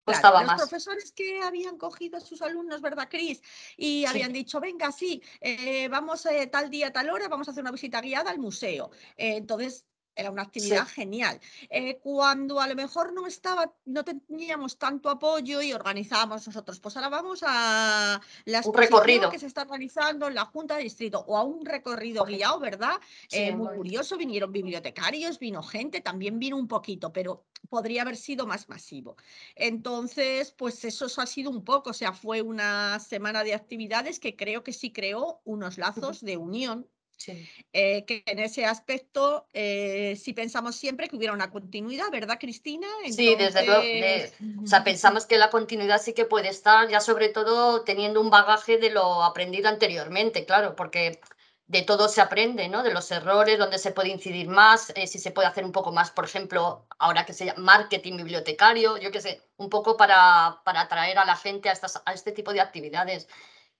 Pues los profesores que habían cogido a sus alumnos, ¿verdad, Cris? Y habían dicho, venga, sí, eh, vamos eh, tal día, tal hora, vamos a hacer una visita guiada al museo. Eh, entonces, era una actividad genial. Eh, cuando a lo mejor no estaba, no teníamos tanto apoyo y organizábamos nosotros, pues ahora vamos a las un que se está organizando en la Junta de Distrito o a un recorrido guiado, ¿verdad? Eh, muy curioso, vinieron bibliotecarios, vino gente, también vino un poquito, pero podría haber sido más masivo. Entonces, pues eso ha sido un poco, o sea, fue una semana de actividades que creo que sí creó unos lazos de unión eh, que en ese aspecto eh, si pensamos siempre que hubiera una continuidad, ¿verdad, Cristina? Sí, desde luego. o sea, pensamos que la continuidad sí que puede estar, ya sobre todo teniendo un bagaje de lo aprendido anteriormente, claro, porque de todo se aprende, ¿no? De los errores, donde se puede incidir más, eh, si se puede hacer un poco más, por ejemplo, ahora que se llama marketing bibliotecario, yo qué sé, un poco para, para atraer a la gente a, a este tipo de actividades.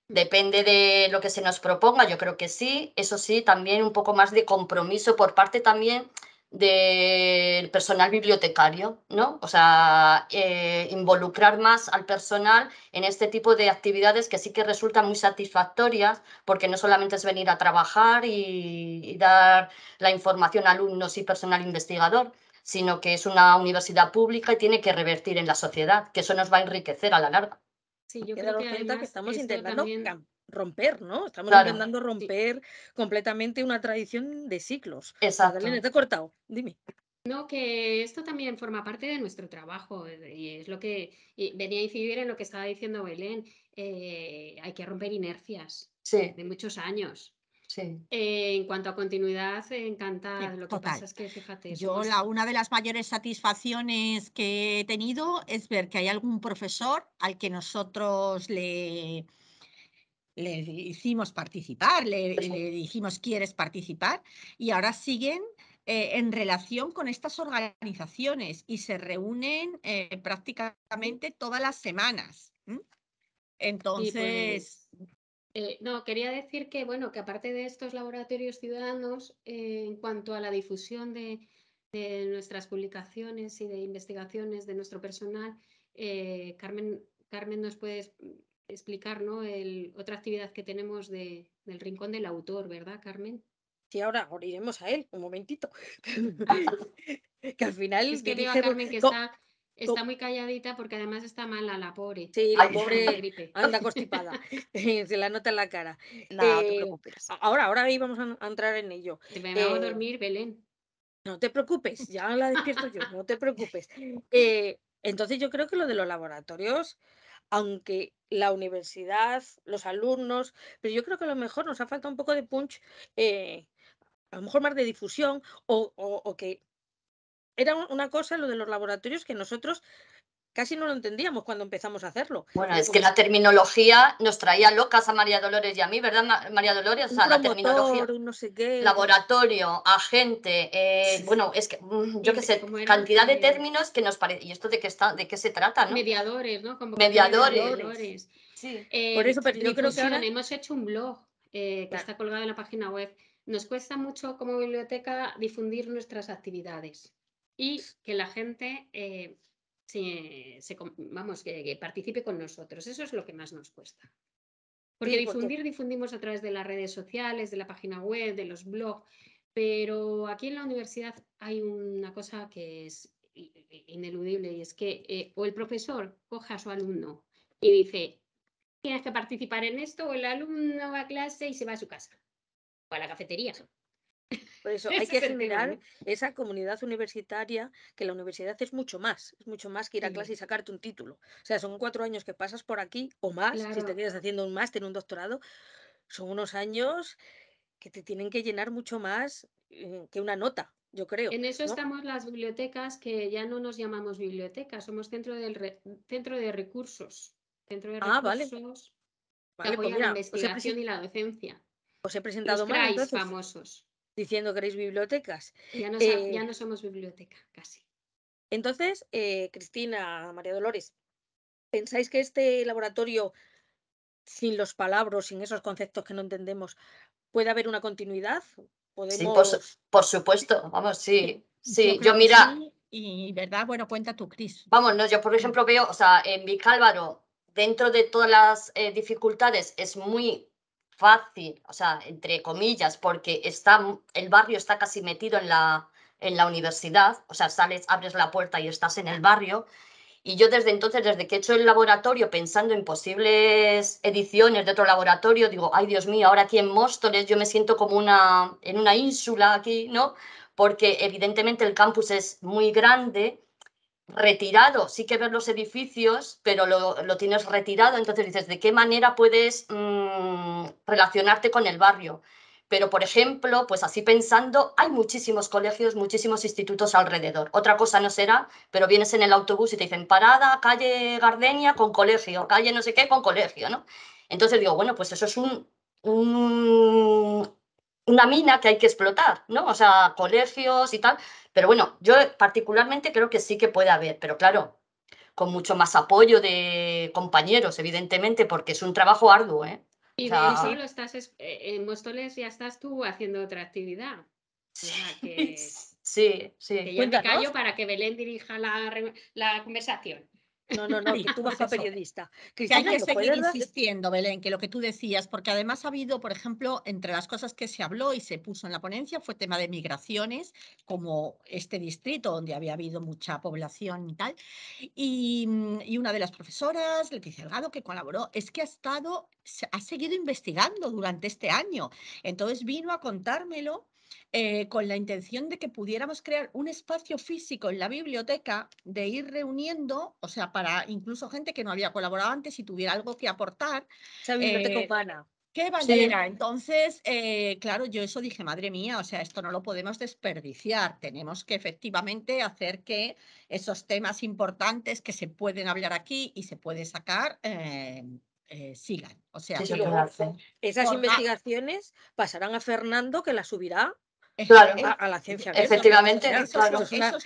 Depende de lo que se nos proponga, yo creo que sí. Eso sí, también un poco más de compromiso por parte también del personal bibliotecario, ¿no? O sea, eh, involucrar más al personal en este tipo de actividades que sí que resultan muy satisfactorias, porque no solamente es venir a trabajar y, y dar la información a alumnos y personal investigador, sino que es una universidad pública y tiene que revertir en la sociedad, que eso nos va a enriquecer a la larga. Sí, yo creo que, estamos intentando romper, ¿no? Estamos intentando romper completamente una tradición de ciclos. Exacto. te cortado, dime. No, que esto también forma parte de nuestro trabajo eh, y es lo que venía a incidir en lo que estaba diciendo Belén. Eh, hay que romper inercias de muchos años. Eh, en cuanto a continuidad, eh, encantada. Eh, Lo que pasa es que, fíjate. Yo, pues una de las mayores satisfacciones que he tenido es ver que hay algún profesor al que nosotros le, hicimos participar, le, dijimos, ¿quieres participar? Y ahora siguen en relación con estas organizaciones y se reúnen prácticamente todas las semanas. Pues Entonces, eh, no, quería decir que, bueno, que aparte de estos laboratorios ciudadanos, eh, en cuanto a la difusión de, nuestras publicaciones y de investigaciones de nuestro personal, eh, Carmen, Carmen nos puede mm, explicar ¿no? El, otra actividad que tenemos del Rincón del Autor, ¿verdad, Carmen? Sí, ahora, ahora a él, un momentito. que al final... Es que Carmen que está Está muy calladita porque además está mala la pobre. Sí, la pobre anda constipada. se la nota en la cara. No, te eh, preocupes. Ahora, ahora ahí vamos a, entrar en ello. Te eh, a dormir, Belén. No te preocupes, ya la despierto yo, no te preocupes. Eh, entonces yo creo que lo de los laboratorios, aunque la universidad, los alumnos, pero yo creo que a lo mejor nos ha faltado un poco de punch eh, a lo mejor más de difusión o, o, que era una cosa lo de los laboratorios que nosotros casi no lo entendíamos cuando empezamos a hacerlo. Bueno, es que la terminología nos traía locas a María Dolores y a mí, ¿verdad, María Dolores? O sea, la terminología. Laboratorio, agente, eh, bueno, es que mm, yo qué sé, cantidad de términos que nos parece. ¿Y esto de qué, está, de qué se trata? Mediadores, ¿no? mediadores. Eh, Por eso, pero yo creo que ahora hemos hecho un blog eh, que está colgado en la página web. Nos cuesta mucho como biblioteca difundir nuestras actividades y que la gente eh, se, vamos, que, participe con nosotros. Eso es lo que más nos cuesta. Porque difundir, difundimos a través de las redes sociales, de la página web, de los blogs, pero aquí en la universidad hay una cosa que es ineludible y es que eh, o el profesor coja a su alumno y dice, tienes que participar en esto, o el alumno va a clase y se va a su casa o a la cafetería. Por eso hay que generar esa comunidad universitaria, que la universidad es mucho más, es mucho más que ir a clase y sacarte un título. O sea, son cuatro años que pasas por aquí o más, si te quedas haciendo un máster, un doctorado, son unos años que te tienen que llenar mucho más eh, que una nota, yo creo. En eso estamos las bibliotecas, que ya no nos llamamos bibliotecas, somos centro, del centro de recursos. Centro de recursos ah, vale. Pues la investigación y la docencia. Os he presentado Los famosos diciendo que queréis bibliotecas. Ya eh no, somos biblioteca, casi. Entonces, eh, Cristina, María Dolores, ¿pensáis que este laboratorio, sin los palabras, sin esos conceptos que no entendemos, puede haber una continuidad? Sí, por, supuesto, vamos, sí. Sí, yo, mira. y verdad, bueno, cuenta tú, Cris. Vamos, no, yo por ejemplo veo, o sea, en Vicálvaro, dentro de todas las eh, dificultades, es muy fácil, o sea, entre comillas, porque está, el barrio está casi metido en la, en la universidad, o sea, sales, abres la puerta y estás en el barrio. Y yo desde entonces, desde que he hecho el laboratorio, pensando en posibles ediciones de otro laboratorio, digo, ay Dios mío, ahora aquí en Móstoles yo me siento como una, en una ínsula aquí, ¿no? Porque evidentemente el campus es muy grande retirado, sí que ves los edificios, pero lo, tienes retirado, entonces dices, ¿de qué manera puedes mm, relacionarte con el barrio? Pero, por ejemplo, pues así pensando, hay muchísimos colegios, muchísimos institutos alrededor. Otra cosa no será, pero vienes en el autobús y te dicen parada, calle Gardenia con colegio, calle no sé qué con colegio, ¿no? Entonces digo, bueno, pues eso es un una mina que hay que explotar, ¿no? O sea, colegios y tal. Pero bueno, yo particularmente creo que sí que puede haber, pero claro, con mucho más apoyo de compañeros, evidentemente, porque es un trabajo arduo, ¿eh? Y estás, eh, en Móstoles ya estás tú haciendo otra actividad. Sí, sí, sí. Que yo callo para que Belén dirija la, la conversación. No, no, no, que tú vas a periodista. que hay que seguir insistiendo, Belén, que lo que tú decías, porque además ha habido, por ejemplo, entre las cosas que se habló y se puso en la ponencia fue tema de migraciones, como este distrito donde había habido mucha población y tal. Y, mm, una de las profesoras, Leticia Delgado, que colaboró, es que ha estado, ha seguido investigando durante este año. Entonces vino a contármelo eh, con la intención de que pudiéramos crear un espacio físico en la biblioteca de ir reuniendo, o sea, para incluso gente que no había colaborado antes y tuviera algo que aportar. Esa biblioteca eh, ¡Qué bandera! Entonces, eh, claro, yo eso dije, madre mía, o sea, esto no lo podemos desperdiciar. Tenemos que efectivamente hacer que esos temas importantes que se pueden hablar aquí y se puede sacar, eh, sigan. O sea, esas investigaciones pasarán a Fernando que las subirá a, la ciencia. Efectivamente, eso, es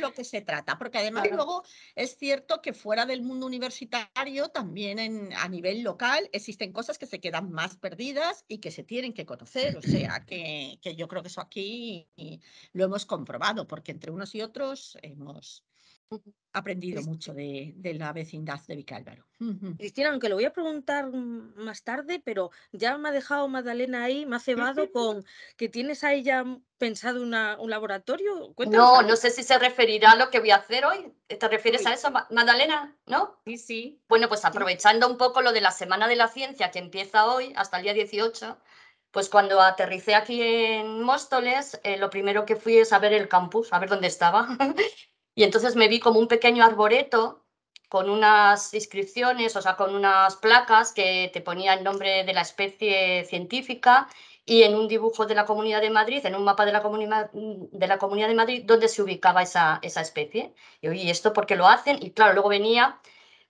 lo, que se trata, porque además luego es cierto que fuera del mundo universitario, también en, a nivel local, existen cosas que se quedan más perdidas y que se tienen que conocer, o sea, que, que yo creo que eso aquí lo hemos comprobado, porque entre unos y otros hemos, aprendido mucho de, la vecindad de Vicálvaro. Cristina, aunque lo voy a preguntar más tarde, pero ya me ha dejado Magdalena ahí, me ha cebado con que tienes ahí ya pensado un laboratorio. no, no sé si se referirá a lo que voy a hacer hoy. ¿Te refieres a eso, Magdalena? ¿No? Sí, sí. Bueno, pues aprovechando un poco lo de la Semana de la Ciencia que empieza hoy hasta el día 18, pues cuando aterricé aquí en Móstoles, eh, lo primero que fui es a ver el campus, a ver dónde estaba. Y entonces me vi como un pequeño arboreto con unas inscripciones, o sea, con unas placas que te ponía el nombre de la especie científica y en un dibujo de la Comunidad de Madrid, en un mapa de la, Comunidad de, la Comunidad de Madrid, donde se ubicaba esa, especie. Y oye, ¿esto porque lo hacen? Y claro, luego venía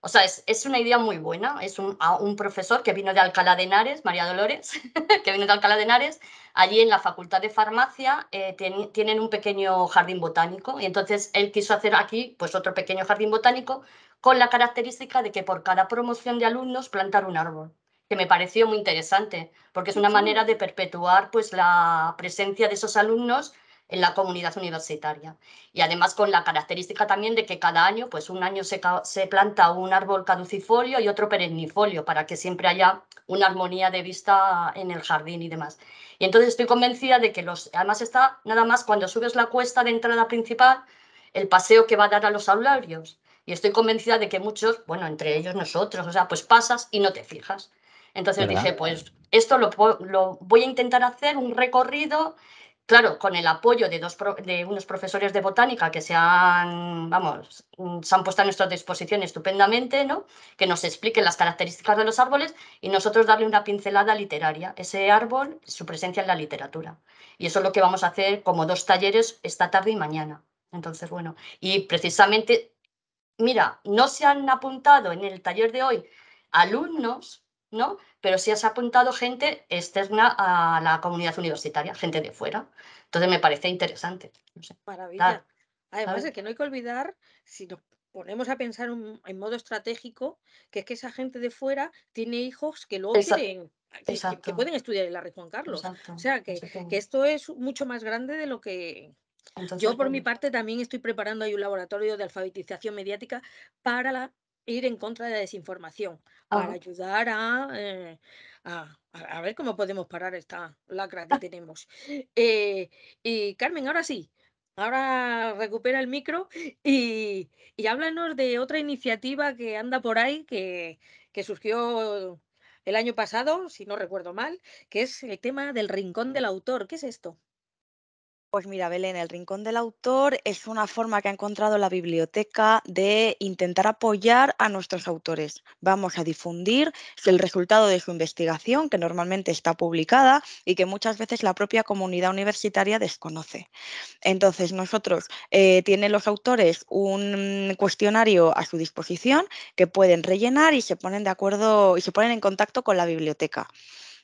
o sea, es, una idea muy buena. Es un, profesor que vino de Alcalá de Henares, María Dolores, que vino de Alcalá de Henares. Allí en la Facultad de Farmacia eh, tienen un pequeño jardín botánico y entonces él quiso hacer aquí pues otro pequeño jardín botánico con la característica de que por cada promoción de alumnos plantar un árbol que me pareció muy interesante, porque es una manera de perpetuar pues, la presencia de esos alumnos en la comunidad universitaria. Y además con la característica también de que cada año, pues un año se, planta un árbol caducifolio y otro perennifolio, para que siempre haya una armonía de vista en el jardín y demás. Y entonces estoy convencida de que los, además está nada más cuando subes la cuesta de entrada principal, el paseo que va a dar a los aularios. Y estoy convencida de que muchos, bueno, entre ellos nosotros, o sea, pues pasas y no te fijas. Entonces dije, pues esto lo, lo, voy a intentar hacer un recorrido claro, con el apoyo de, unos profesores de botánica que se han, vamos, mm, se han puesto a nuestra disposición estupendamente, ¿no? Que nos expliquen las características de los árboles y nosotros darle una pincelada literaria, ese árbol, su presencia en la literatura. Y eso es lo que vamos a hacer como dos talleres esta tarde y mañana. Entonces, bueno, y precisamente, mira, no se han apuntado en el taller de hoy alumnos ¿no? Pero sí has apuntado gente externa a la comunidad universitaria, gente de fuera. Entonces me parece interesante. No Maravilla. Además de que no hay que olvidar, si nos ponemos a pensar en modo estratégico, que es que esa gente de fuera tiene hijos que luego que, pueden estudiar en la Red Juan Carlos. o sea, que, esto es mucho más grande de lo que... Yo por mi parte también estoy preparando ahí un laboratorio de alfabetización mediática para la ir en contra de la desinformación, para ayudar eh, a, a, a, ver cómo podemos parar esta lacra que ah. tenemos. Eh, y Carmen, ahora sí, ahora recupera el micro y, y, háblanos de otra iniciativa que anda por ahí, que, que surgió el año pasado, si no recuerdo mal, que es el tema del rincón del autor. ¿Qué es esto? Pues mira, Belén, el Rincón del Autor es una forma que ha encontrado la biblioteca de intentar apoyar a nuestros autores. Vamos a difundir el resultado de su investigación, que normalmente está publicada y que muchas veces la propia comunidad universitaria desconoce. Entonces, nosotros eh, tienen los autores un cuestionario a su disposición que pueden rellenar y se ponen de acuerdo y se ponen en contacto con la biblioteca.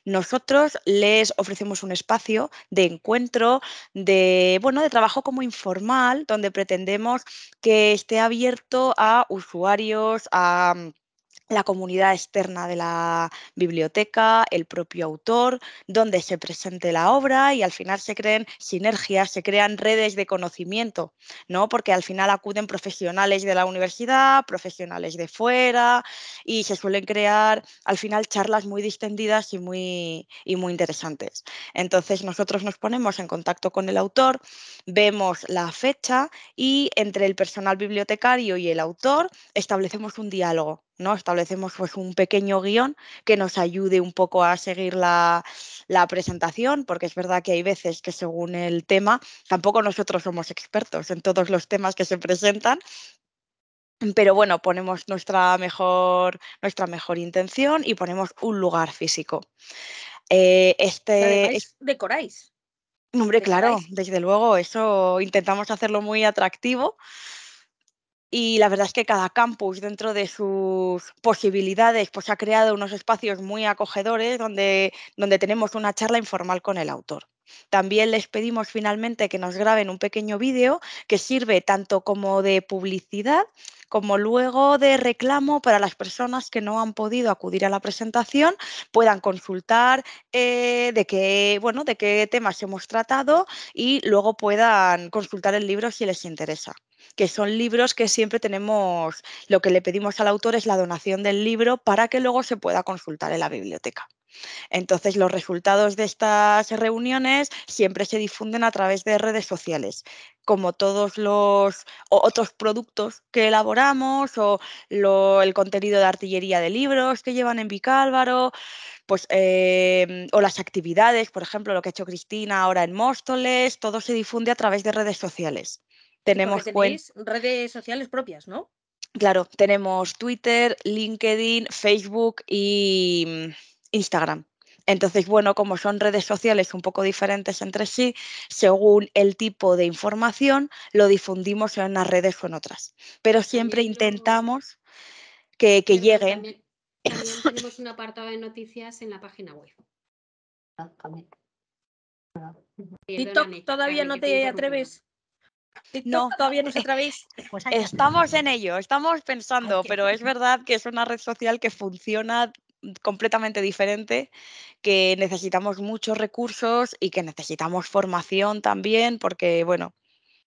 Nosotros les ofrecemos un espacio de encuentro, de, bueno, de trabajo como informal, donde pretendemos que esté abierto a usuarios, a la comunidad externa de la biblioteca, el propio autor, donde se presente la obra y al final se creen sinergias, se crean redes de conocimiento, ¿no? Porque al final acuden profesionales de la universidad, profesionales de fuera y se suelen crear al final charlas muy distendidas y muy, y muy interesantes. Entonces nosotros nos ponemos en contacto con el autor, vemos la fecha y entre el personal bibliotecario y el autor establecemos un diálogo Establecemos pues, un pequeño guión que nos ayude un poco a seguir la, presentación, porque es verdad que hay veces que según el tema, tampoco nosotros somos expertos en todos los temas que se presentan. Pero bueno, ponemos nuestra mejor, nuestra mejor intención y ponemos un lugar físico. Eh, este, decoráis. Hombre, claro, desde luego, eso intentamos hacerlo muy atractivo y la verdad es que cada campus dentro de sus posibilidades pues ha creado unos espacios muy acogedores donde, donde tenemos una charla informal con el autor. También les pedimos finalmente que nos graben un pequeño vídeo que sirve tanto como de publicidad como luego de reclamo para las personas que no han podido acudir a la presentación, puedan consultar eh, de, qué, bueno, de qué temas hemos tratado y luego puedan consultar el libro si les interesa que son libros que siempre tenemos, lo que le pedimos al autor es la donación del libro para que luego se pueda consultar en la biblioteca. Entonces, los resultados de estas reuniones siempre se difunden a través de redes sociales, como todos los otros productos que elaboramos o el contenido de artillería de libros que llevan en Vicálvaro, pues, em, o las actividades, por ejemplo, lo que ha hecho Cristina ahora en Móstoles, todo se difunde a través de redes sociales. Tenemos redes sociales propias, ¿no? Claro, tenemos Twitter, LinkedIn, Facebook y mm, Instagram. Entonces, bueno, como son redes sociales un poco diferentes entre sí, según el tipo de información, lo difundimos en unas redes o en otras. Pero siempre intentamos que, llegue... lleguen. También, tenemos un apartado de noticias en la página web. Ah, TikTok todavía no te atreves. No, todavía no es otra vez. Pues estamos en ello, estamos pensando, pero es verdad que es una red social que funciona completamente diferente, que necesitamos muchos recursos y que necesitamos formación también, porque bueno,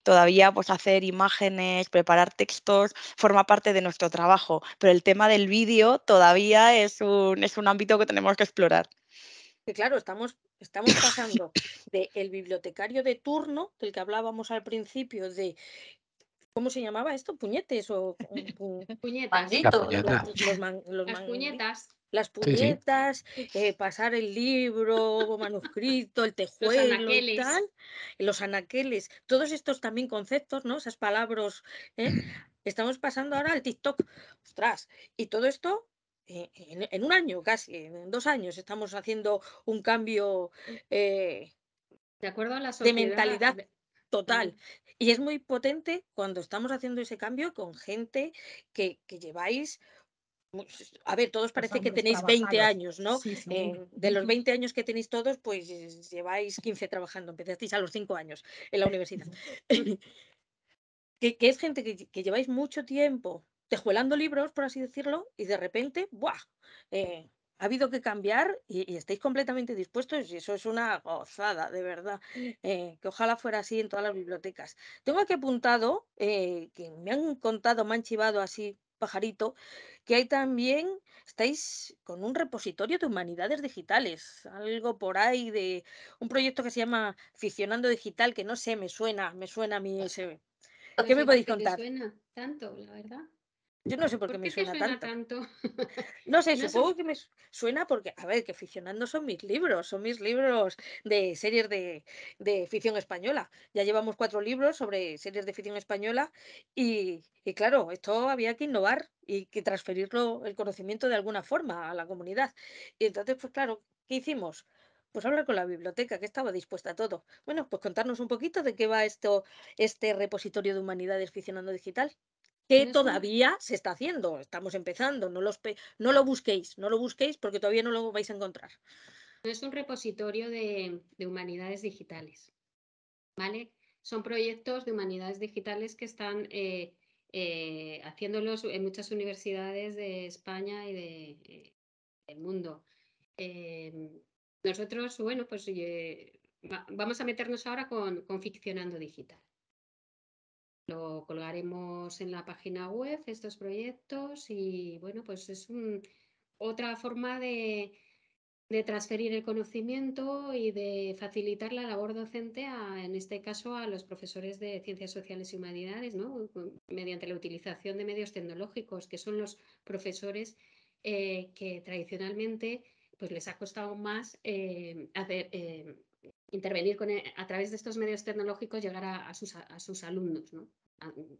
todavía pues hacer imágenes, preparar textos, forma parte de nuestro trabajo, pero el tema del vídeo todavía es es un ámbito que tenemos que explorar claro, estamos, estamos pasando del el bibliotecario de turno, del que hablábamos al principio, de ¿Cómo se llamaba esto? ¿Puñetes o puñetas? las puñetas. Las eh, puñetas, pasar el libro, manuscrito, el tejuelo, los anaqueles, todos estos también conceptos, ¿no? Esas palabras. ¿eh? Estamos pasando ahora al TikTok. Ostras, y todo esto eh, en, un año casi, en dos años, estamos haciendo un cambio eh, de, mentalidad total. Y es muy potente cuando estamos haciendo ese cambio con gente que, lleváis pues, a ver, todos parece que tenéis 20 años, ¿no? Eh, de los 20 años que tenéis todos, pues lleváis 15 trabajando, empezasteis a los 5 años en la universidad. que, es gente que, que, lleváis mucho tiempo tejuelando libros, por así decirlo, y de repente, ¡buah! Eh, ha habido que cambiar y, estáis completamente dispuestos y eso es una gozada, de verdad, eh, que ojalá fuera así en todas las bibliotecas. Tengo aquí apuntado, eh, que me han contado, me han chivado así pajarito, que hay también, estáis con un repositorio de humanidades digitales, algo por ahí de un proyecto que se llama Ficionando Digital, que no sé, me suena, me suena a mí ah, ese. Pues ¿Qué me pues podéis contar? Me suena tanto, la verdad. Yo no sé por qué, me suena, tanto? No sé, supongo que me suena porque, a ver, que aficionando son mis libros, son mis libros de series de, de ficción española. Ya llevamos cuatro libros sobre series de ficción española y, claro, esto había que innovar y que transferirlo el conocimiento de alguna forma a la comunidad. Y entonces, pues claro, ¿qué hicimos? Pues hablar con la biblioteca, que estaba dispuesta a todo. Bueno, pues contarnos un poquito de qué va esto, este repositorio de humanidades ficcionando digital que todavía se está haciendo, estamos empezando, no, los no lo busquéis, no lo busquéis porque todavía no lo vais a encontrar. es un repositorio de, humanidades digitales, ¿vale? Son proyectos de humanidades digitales que están eh, eh, haciéndolos en muchas universidades de España y de, eh, del mundo. Em, nosotros, bueno, pues vamos a meternos ahora con, con Ficcionando Digital. Lo colgaremos en la página web, estos proyectos, y bueno, pues es otra forma de, transferir el conocimiento y de facilitar la labor docente, en este caso a los profesores de ciencias sociales y humanidades, ¿no? mediante la utilización de medios tecnológicos, que son los profesores eh, que tradicionalmente pues, les ha costado más eh, hacer, eh, intervenir a través de estos medios tecnológicos llegar a, sus, alumnos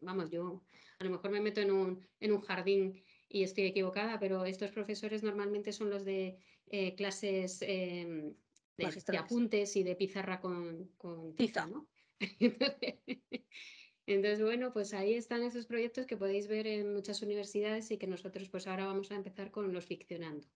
vamos, yo a lo mejor me meto en un, en un jardín y estoy equivocada, pero estos profesores normalmente son los de eh, clases eh, de, apuntes y de pizarra con, con tiza, ¿no? Entonces, bueno, pues ahí están esos proyectos que podéis ver en muchas universidades y que nosotros pues ahora vamos a empezar con los ficcionando.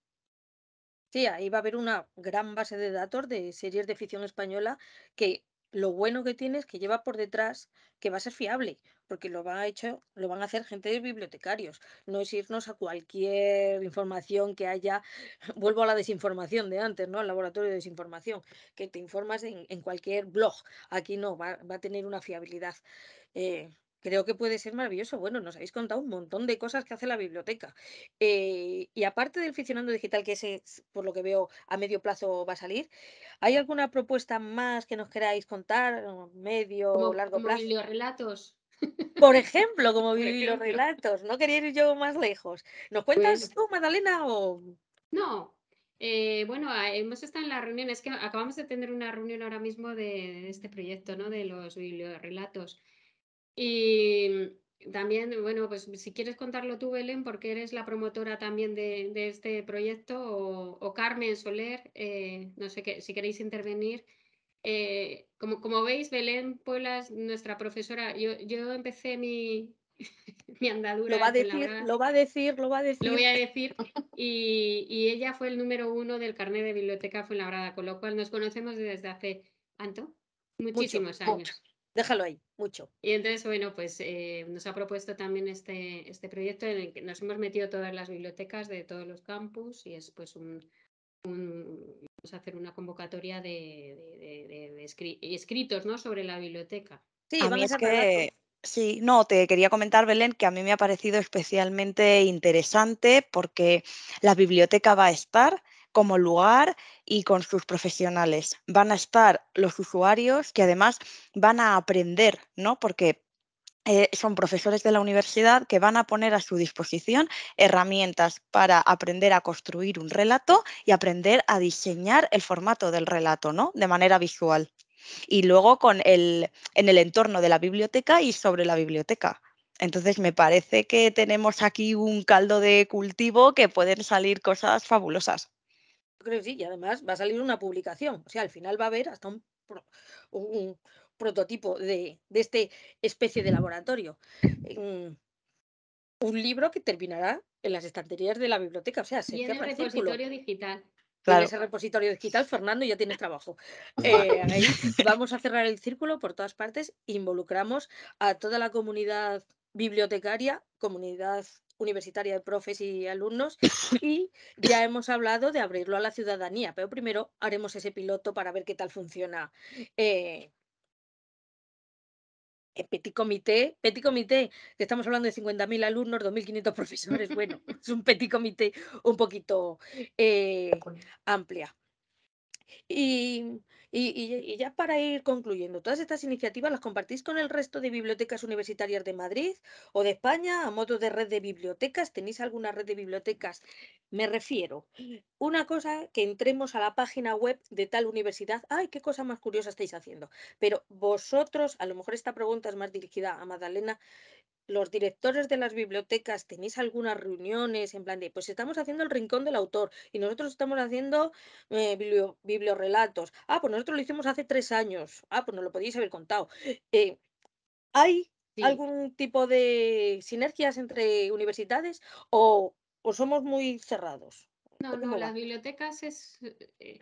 Sí, ahí va a haber una gran base de datos de series de ficción española que lo bueno que tiene es que lleva por detrás que va a ser fiable, porque lo, va a hecho, lo van a hacer gente de bibliotecarios. No es irnos a cualquier información que haya, vuelvo a la desinformación de antes, ¿no? Al laboratorio de desinformación, que te informas en, cualquier blog. Aquí no, va, a tener una fiabilidad. Eh, Creo que puede ser maravilloso. Bueno, nos habéis contado un montón de cosas que hace la biblioteca. Eh, y aparte del ficcionando digital, que ese, por lo que veo, a medio plazo va a salir, ¿hay alguna propuesta más que nos queráis contar, medio o largo como plazo? Bibliorelatos. Por ejemplo, como relatos No quería ir yo más lejos. ¿Nos cuentas pues tú, Magdalena? O... No, eh, bueno, ah, hemos estado en la reunión, es que acabamos de tener una reunión ahora mismo de, este proyecto, ¿no? De los bibliorelatos. Y también, bueno, pues si quieres contarlo tú, Belén, porque eres la promotora también de, este proyecto, o, Carmen Soler, eh, no sé qué, si queréis intervenir. Eh, como, como veis, Belén Pueblas, nuestra profesora. Yo, empecé mi, mi andadura. Lo va, a decir, lo va a decir, lo va a decir. Lo voy a decir. Y, ella fue el número uno del carnet de biblioteca Fuenlabrada, con lo cual nos conocemos desde hace, ¿cuánto? Muchísimos años déjalo ahí, mucho. Y entonces, bueno, pues eh, nos ha propuesto también este, este proyecto en el que nos hemos metido todas las bibliotecas de todos los campus y es pues un, vamos a hacer una convocatoria de, escritos, ¿no? Sobre la biblioteca. Sí, Sí, no, te quería comentar, Belén, que a mí me ha parecido especialmente interesante porque la biblioteca va a estar, como lugar y con sus profesionales. Van a estar los usuarios que además van a aprender, ¿no? Porque eh, son profesores de la universidad que van a poner a su disposición herramientas para aprender a construir un relato y aprender a diseñar el formato del relato, ¿no? De manera visual. Y luego con el, en el entorno de la biblioteca y sobre la biblioteca. Entonces me parece que tenemos aquí un caldo de cultivo que pueden salir cosas fabulosas creo que sí, y además va a salir una publicación. O sea, al final va a haber hasta un, prototipo de, de este especie de laboratorio. Mm, un libro que terminará en las estanterías de la biblioteca. O sea, en el repositorio digital. Claro. En ese repositorio digital, Fernando, ya tienes trabajo. Eh, vamos a cerrar el círculo por todas partes. Involucramos a toda la comunidad bibliotecaria, comunidad universitaria de profes y alumnos y ya hemos hablado de abrirlo a la ciudadanía, pero primero haremos ese piloto para ver qué tal funciona. Eh, petit comité, petit comité, que estamos hablando de 50.000 alumnos, 2.500 profesores, bueno, es un petit comité un poquito eh, amplia. Y y, ya para ir concluyendo, todas estas iniciativas las compartís con el resto de bibliotecas universitarias de Madrid o de España a modo de red de bibliotecas. ¿Tenéis alguna red de bibliotecas? Me refiero. Una cosa que entremos a la página web de tal universidad. ¡Ay, qué cosa más curiosa estáis haciendo! Pero vosotros, a lo mejor esta pregunta es más dirigida a Madalena, los directores de las bibliotecas tenéis algunas reuniones en plan de, pues estamos haciendo el rincón del autor y nosotros estamos haciendo eh, bibliorelatos. Ah, pues nosotros lo hicimos hace tres años. Ah, pues nos lo podíais haber contado. Eh, ¿Hay algún tipo de sinergias entre universidades o, somos muy cerrados? No, no, las bibliotecas es, eh,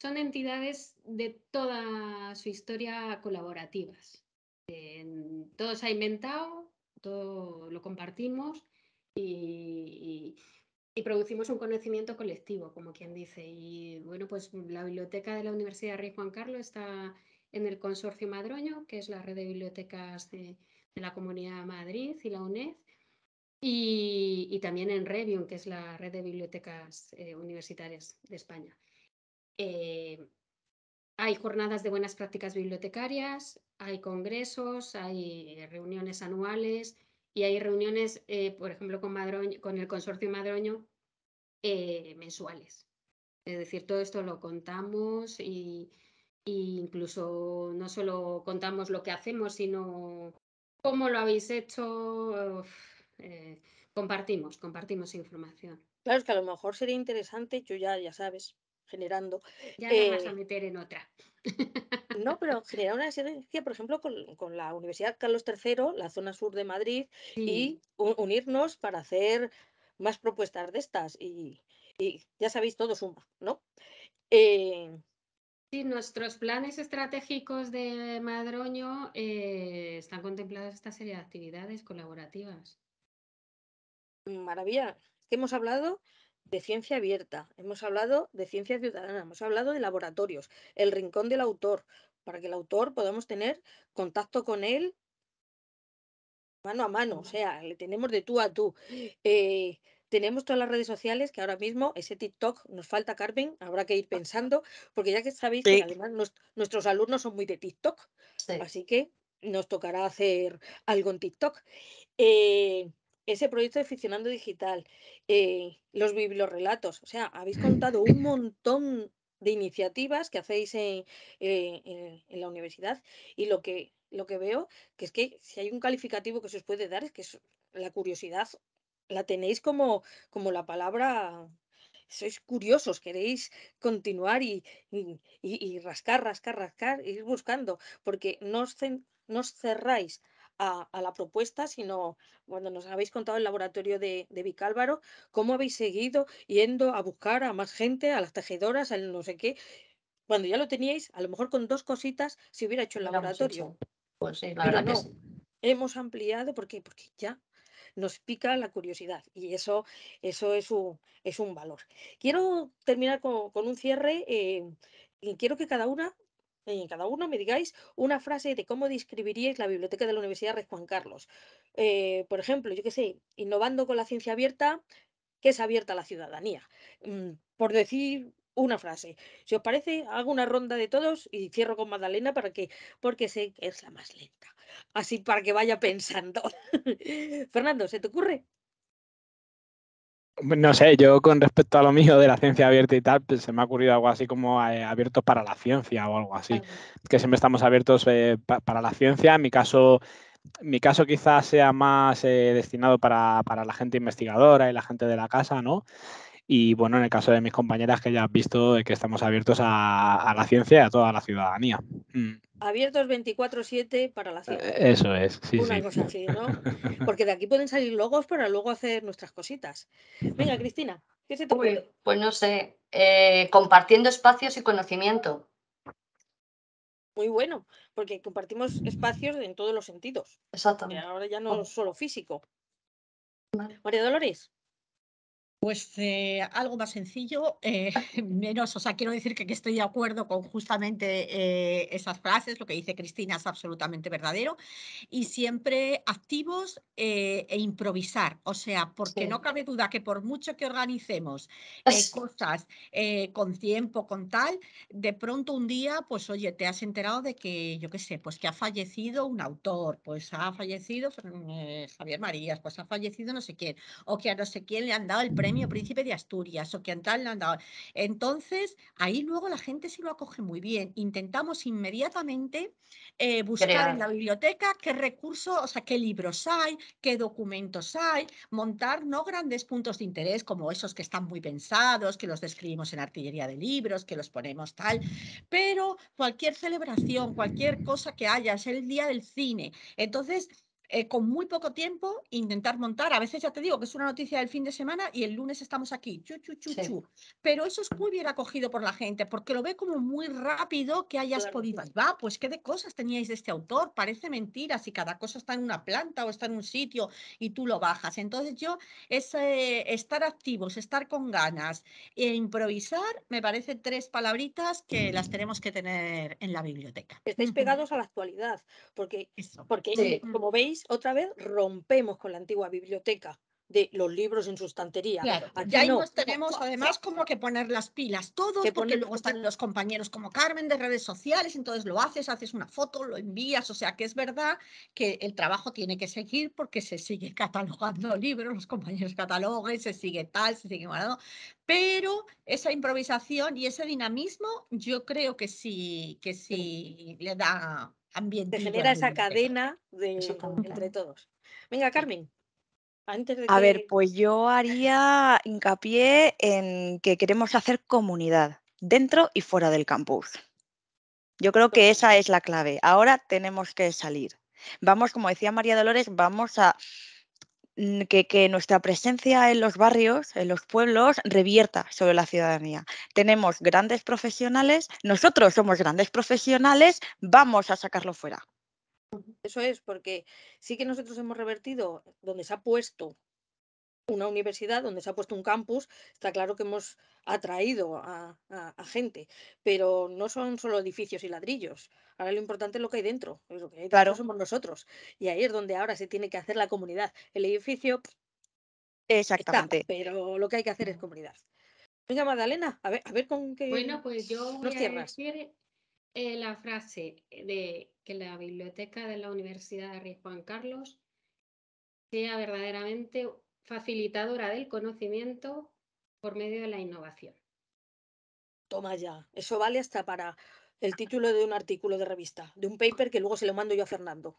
son entidades de toda su historia colaborativas. todo se ha inventado todo lo compartimos y, producimos un conocimiento colectivo, como quien dice. Y bueno, pues la biblioteca de la Universidad Rey Juan Carlos está en el Consorcio Madroño, que es la red de bibliotecas de, la Comunidad de Madrid y la UNED, y, también en Revium, que es la red de bibliotecas eh, universitarias de España. Eh, hay jornadas de buenas prácticas bibliotecarias, hay congresos, hay eh, reuniones anuales y hay reuniones, eh, por ejemplo, con, con el consorcio Madroño eh, mensuales. Es decir, todo esto lo contamos y, incluso no solo contamos lo que hacemos, sino cómo lo habéis hecho. compartimos, compartimos información. Claro, es que a lo mejor sería interesante, yo ya, ya sabes, generando. Ya eh, vas a eh, meter en otra. no, pero generar una sinergia, por ejemplo, con, la Universidad Carlos III, la zona sur de Madrid, y unirnos para hacer más propuestas de estas. Y, ya sabéis, todos ¿no? Eh, sí, nuestros planes estratégicos de Madroño eh, están contempladas esta serie de actividades colaborativas. Maravilla. ¿Qué hemos hablado de ciencia abierta, hemos hablado de ciencia ciudadana, hemos hablado de laboratorios, el rincón del autor, para que el autor podamos tener contacto con él mano a mano, o sea, le tenemos de tú a tú. Eh, tenemos todas las redes sociales que ahora mismo ese TikTok nos falta, Carmen, habrá que ir pensando, porque ya que sabéis que además nuestros alumnos son muy de TikTok, así que nos tocará hacer algo en TikTok. Eh, ese proyecto de Ficcionando Digital, eh, los biblorrelatos, o sea, habéis contado un montón de iniciativas que hacéis eh, en, la universidad y lo que, lo que veo que es que si hay un calificativo que se os puede dar es que la curiosidad la tenéis como, como la palabra sois curiosos, queréis continuar y, rascar, rascar, rascar, ir buscando, porque no no os cerráis a, la propuesta, sino cuando nos habéis contado el laboratorio de, de Vicálvaro, cómo habéis seguido yendo a buscar a más gente, a las tejedoras, al no sé qué. Cuando ya lo teníais, a lo mejor con dos cositas se hubiera hecho el laboratorio. Pues no, Hemos ampliado porque, porque ya nos pica la curiosidad y eso, eso es, un, es un valor. Quiero terminar con, un cierre eh, y quiero que cada una en cada uno me digáis una frase de cómo describiríais la biblioteca de la Universidad de Juan Carlos. Eh, por ejemplo, yo qué sé, innovando con la ciencia abierta, que es abierta a la ciudadanía. Mm, por decir una frase. Si os parece, hago una ronda de todos y cierro con Magdalena para que, porque sé que es la más lenta. Así para que vaya pensando. Fernando, ¿se te ocurre? No sé, yo con respecto a lo mío de la ciencia abierta y tal, pues, se me ha ocurrido algo así como eh, abierto para la ciencia o algo así, que siempre estamos abiertos eh, para la ciencia. En mi caso, mi caso quizás sea más eh, destinado para, para, la gente investigadora y la gente de la casa, ¿no? Y bueno, en el caso de mis compañeras, que ya has visto que estamos abiertos a, la ciencia y a toda la ciudadanía. Mm. Abiertos 24-7 para la ciencia. Eh, eso es, sí. Una cosa así, ¿no? Porque de aquí pueden salir logos para luego hacer nuestras cositas. Venga, Cristina, ¿qué se te pues no sé, eh, compartiendo espacios y conocimiento. Muy bueno, porque compartimos espacios en todos los sentidos. Exactamente. Y ahora ya no solo físico. María Dolores. Pues eh, algo más sencillo, eh, ah. menos, o sea, quiero decir que, estoy de acuerdo con justamente eh, esas frases, lo que dice Cristina es absolutamente verdadero, y siempre activos e improvisar, o sea, porque no cabe duda que por mucho que organicemos cosas con tiempo, con tal, de pronto un día, pues oye, te has enterado de que, yo qué sé, pues que ha fallecido un autor, pues ha fallecido mm, Javier Marías, pues ha fallecido no sé quién, o que a no sé quién le han dado el premio Príncipe de Asturias o que Entonces, ahí luego la gente se lo acoge muy bien. Intentamos inmediatamente eh, buscar en la biblioteca qué recursos, o sea, qué libros hay, qué documentos hay, montar no grandes puntos de interés como esos que están muy pensados, que los describimos en artillería de libros, que los ponemos tal, pero cualquier celebración, cualquier cosa que haya, es el día del cine. Entonces, eh, con muy poco tiempo intentar montar. A veces ya te digo que es una noticia del fin de semana y el lunes estamos aquí, Pero eso es muy bien acogido por la gente porque lo ve como muy rápido que hayas podido. Va, pues qué de cosas teníais de este autor, parece mentira si cada cosa está en una planta o está en un sitio y tú lo bajas. Entonces yo, es estar activos, estar con ganas e improvisar, me parece tres palabritas que las tenemos que tener en la biblioteca. Estáis pegados a la actualidad porque, porque como veis, otra vez rompemos con la antigua biblioteca de los libros en su estantería. ahí nos tenemos además como que poner las pilas todos, porque luego están los compañeros como Carmen de redes sociales, entonces lo haces, haces una foto, lo envías, o sea que es verdad que el trabajo tiene que seguir porque se sigue catalogando libros, los compañeros catalogan, se sigue tal, se sigue guardando, pero esa improvisación y ese dinamismo yo creo que sí, que sí. le da ambiente. genera esa eh, cadena de, entre todos. Venga, Carmen. Antes de A ver, pues yo haría hincapié en que queremos hacer comunidad dentro y fuera del campus. Yo creo que esa es la clave. Ahora tenemos que salir. Vamos, como decía María Dolores, vamos a Mm, que, nuestra presencia en los barrios, en los pueblos, revierta sobre la ciudadanía. Tenemos grandes profesionales, nosotros somos grandes profesionales, vamos a sacarlo fuera. Eso es, porque sí que nosotros hemos revertido donde se ha puesto una universidad donde se ha puesto un campus, está claro que hemos atraído a, gente, pero no son solo edificios y ladrillos. Ahora lo importante es lo que hay dentro, lo que hay claro. somos nosotros. Y ahí es donde ahora se tiene que hacer la comunidad. El edificio Exactamente. pero lo que hay que hacer es comunidad. Venga, Magdalena, a ver, a ver con qué. Bueno, pues yo voy a eh, la frase de que la biblioteca de la Universidad de Rey Juan Carlos sea verdaderamente facilitadora del conocimiento por medio de la innovación. Toma ya, eso vale hasta para el título de un artículo de revista, de un paper que luego se lo mando yo a Fernando,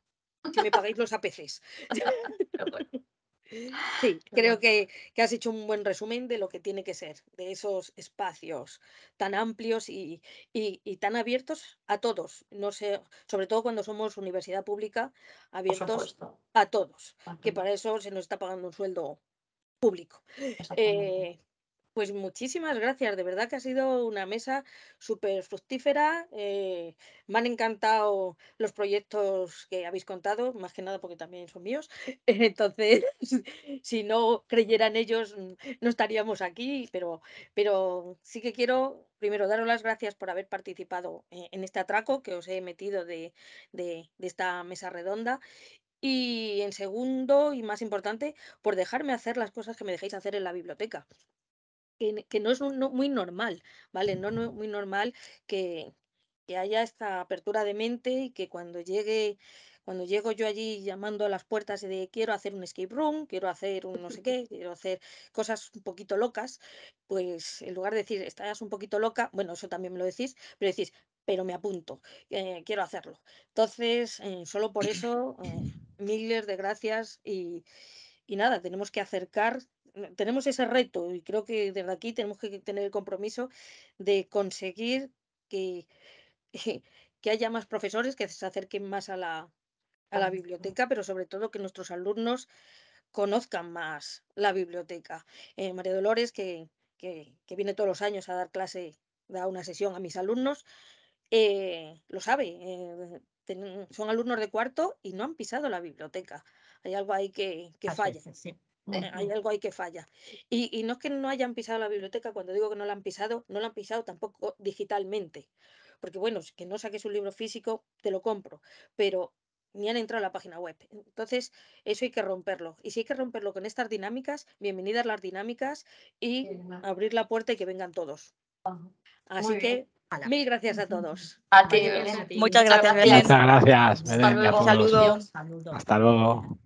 si me pagáis los APCs. Sí, creo que, has hecho un buen resumen de lo que tiene que ser, de esos espacios tan amplios y, tan abiertos a todos, no sé, sobre todo cuando somos universidad pública, abiertos a todos, que para eso se nos está pagando un sueldo público. Pues muchísimas gracias, de verdad que ha sido una mesa súper fructífera. Eh, me han encantado los proyectos que habéis contado, más que nada porque también son míos. Entonces, si no creyeran ellos, no estaríamos aquí, pero, pero sí que quiero primero daros las gracias por haber participado e, en este atraco que os he metido de, de esta mesa redonda y en segundo y más importante, por dejarme hacer las cosas que me dejáis hacer en la biblioteca que, no es muy normal, ¿vale? No, es muy normal que, haya esta apertura de mente y que cuando llegue cuando llego yo allí llamando a las puertas y de quiero hacer un escape room, quiero hacer un no sé qué, quiero hacer cosas un poquito locas, pues en lugar de decir estás un poquito loca, bueno, eso también me lo decís, pero decís, pero me apunto, eh, quiero hacerlo. Entonces, eh, solo por eso, eh, miles de gracias y nada, tenemos que acercar Mm, tenemos ese reto y creo que desde aquí tenemos que tener el compromiso de conseguir que, que haya más profesores que se acerquen más a la, a la biblioteca, pero sobre todo que nuestros alumnos conozcan más la biblioteca. Eh, María Dolores, que, viene todos los años a dar clase, da una sesión a mis alumnos, eh, lo sabe. Eh, son alumnos de cuarto y no han pisado la biblioteca. Hay algo ahí que, que falla. Eh, hay algo ahí que falla. Y, no es que no hayan pisado la biblioteca, cuando digo que no la han pisado, no la han pisado tampoco digitalmente. Porque bueno, que no saques un libro físico, te lo compro, pero ni han entrado a la página web. Entonces, eso hay que romperlo. Y si hay que romperlo con estas dinámicas, bienvenidas las dinámicas y abrir la puerta y que vengan todos. Así que Mil gracias a todos. Muchas gracias, Muchas gracias, Saludos. Hasta luego.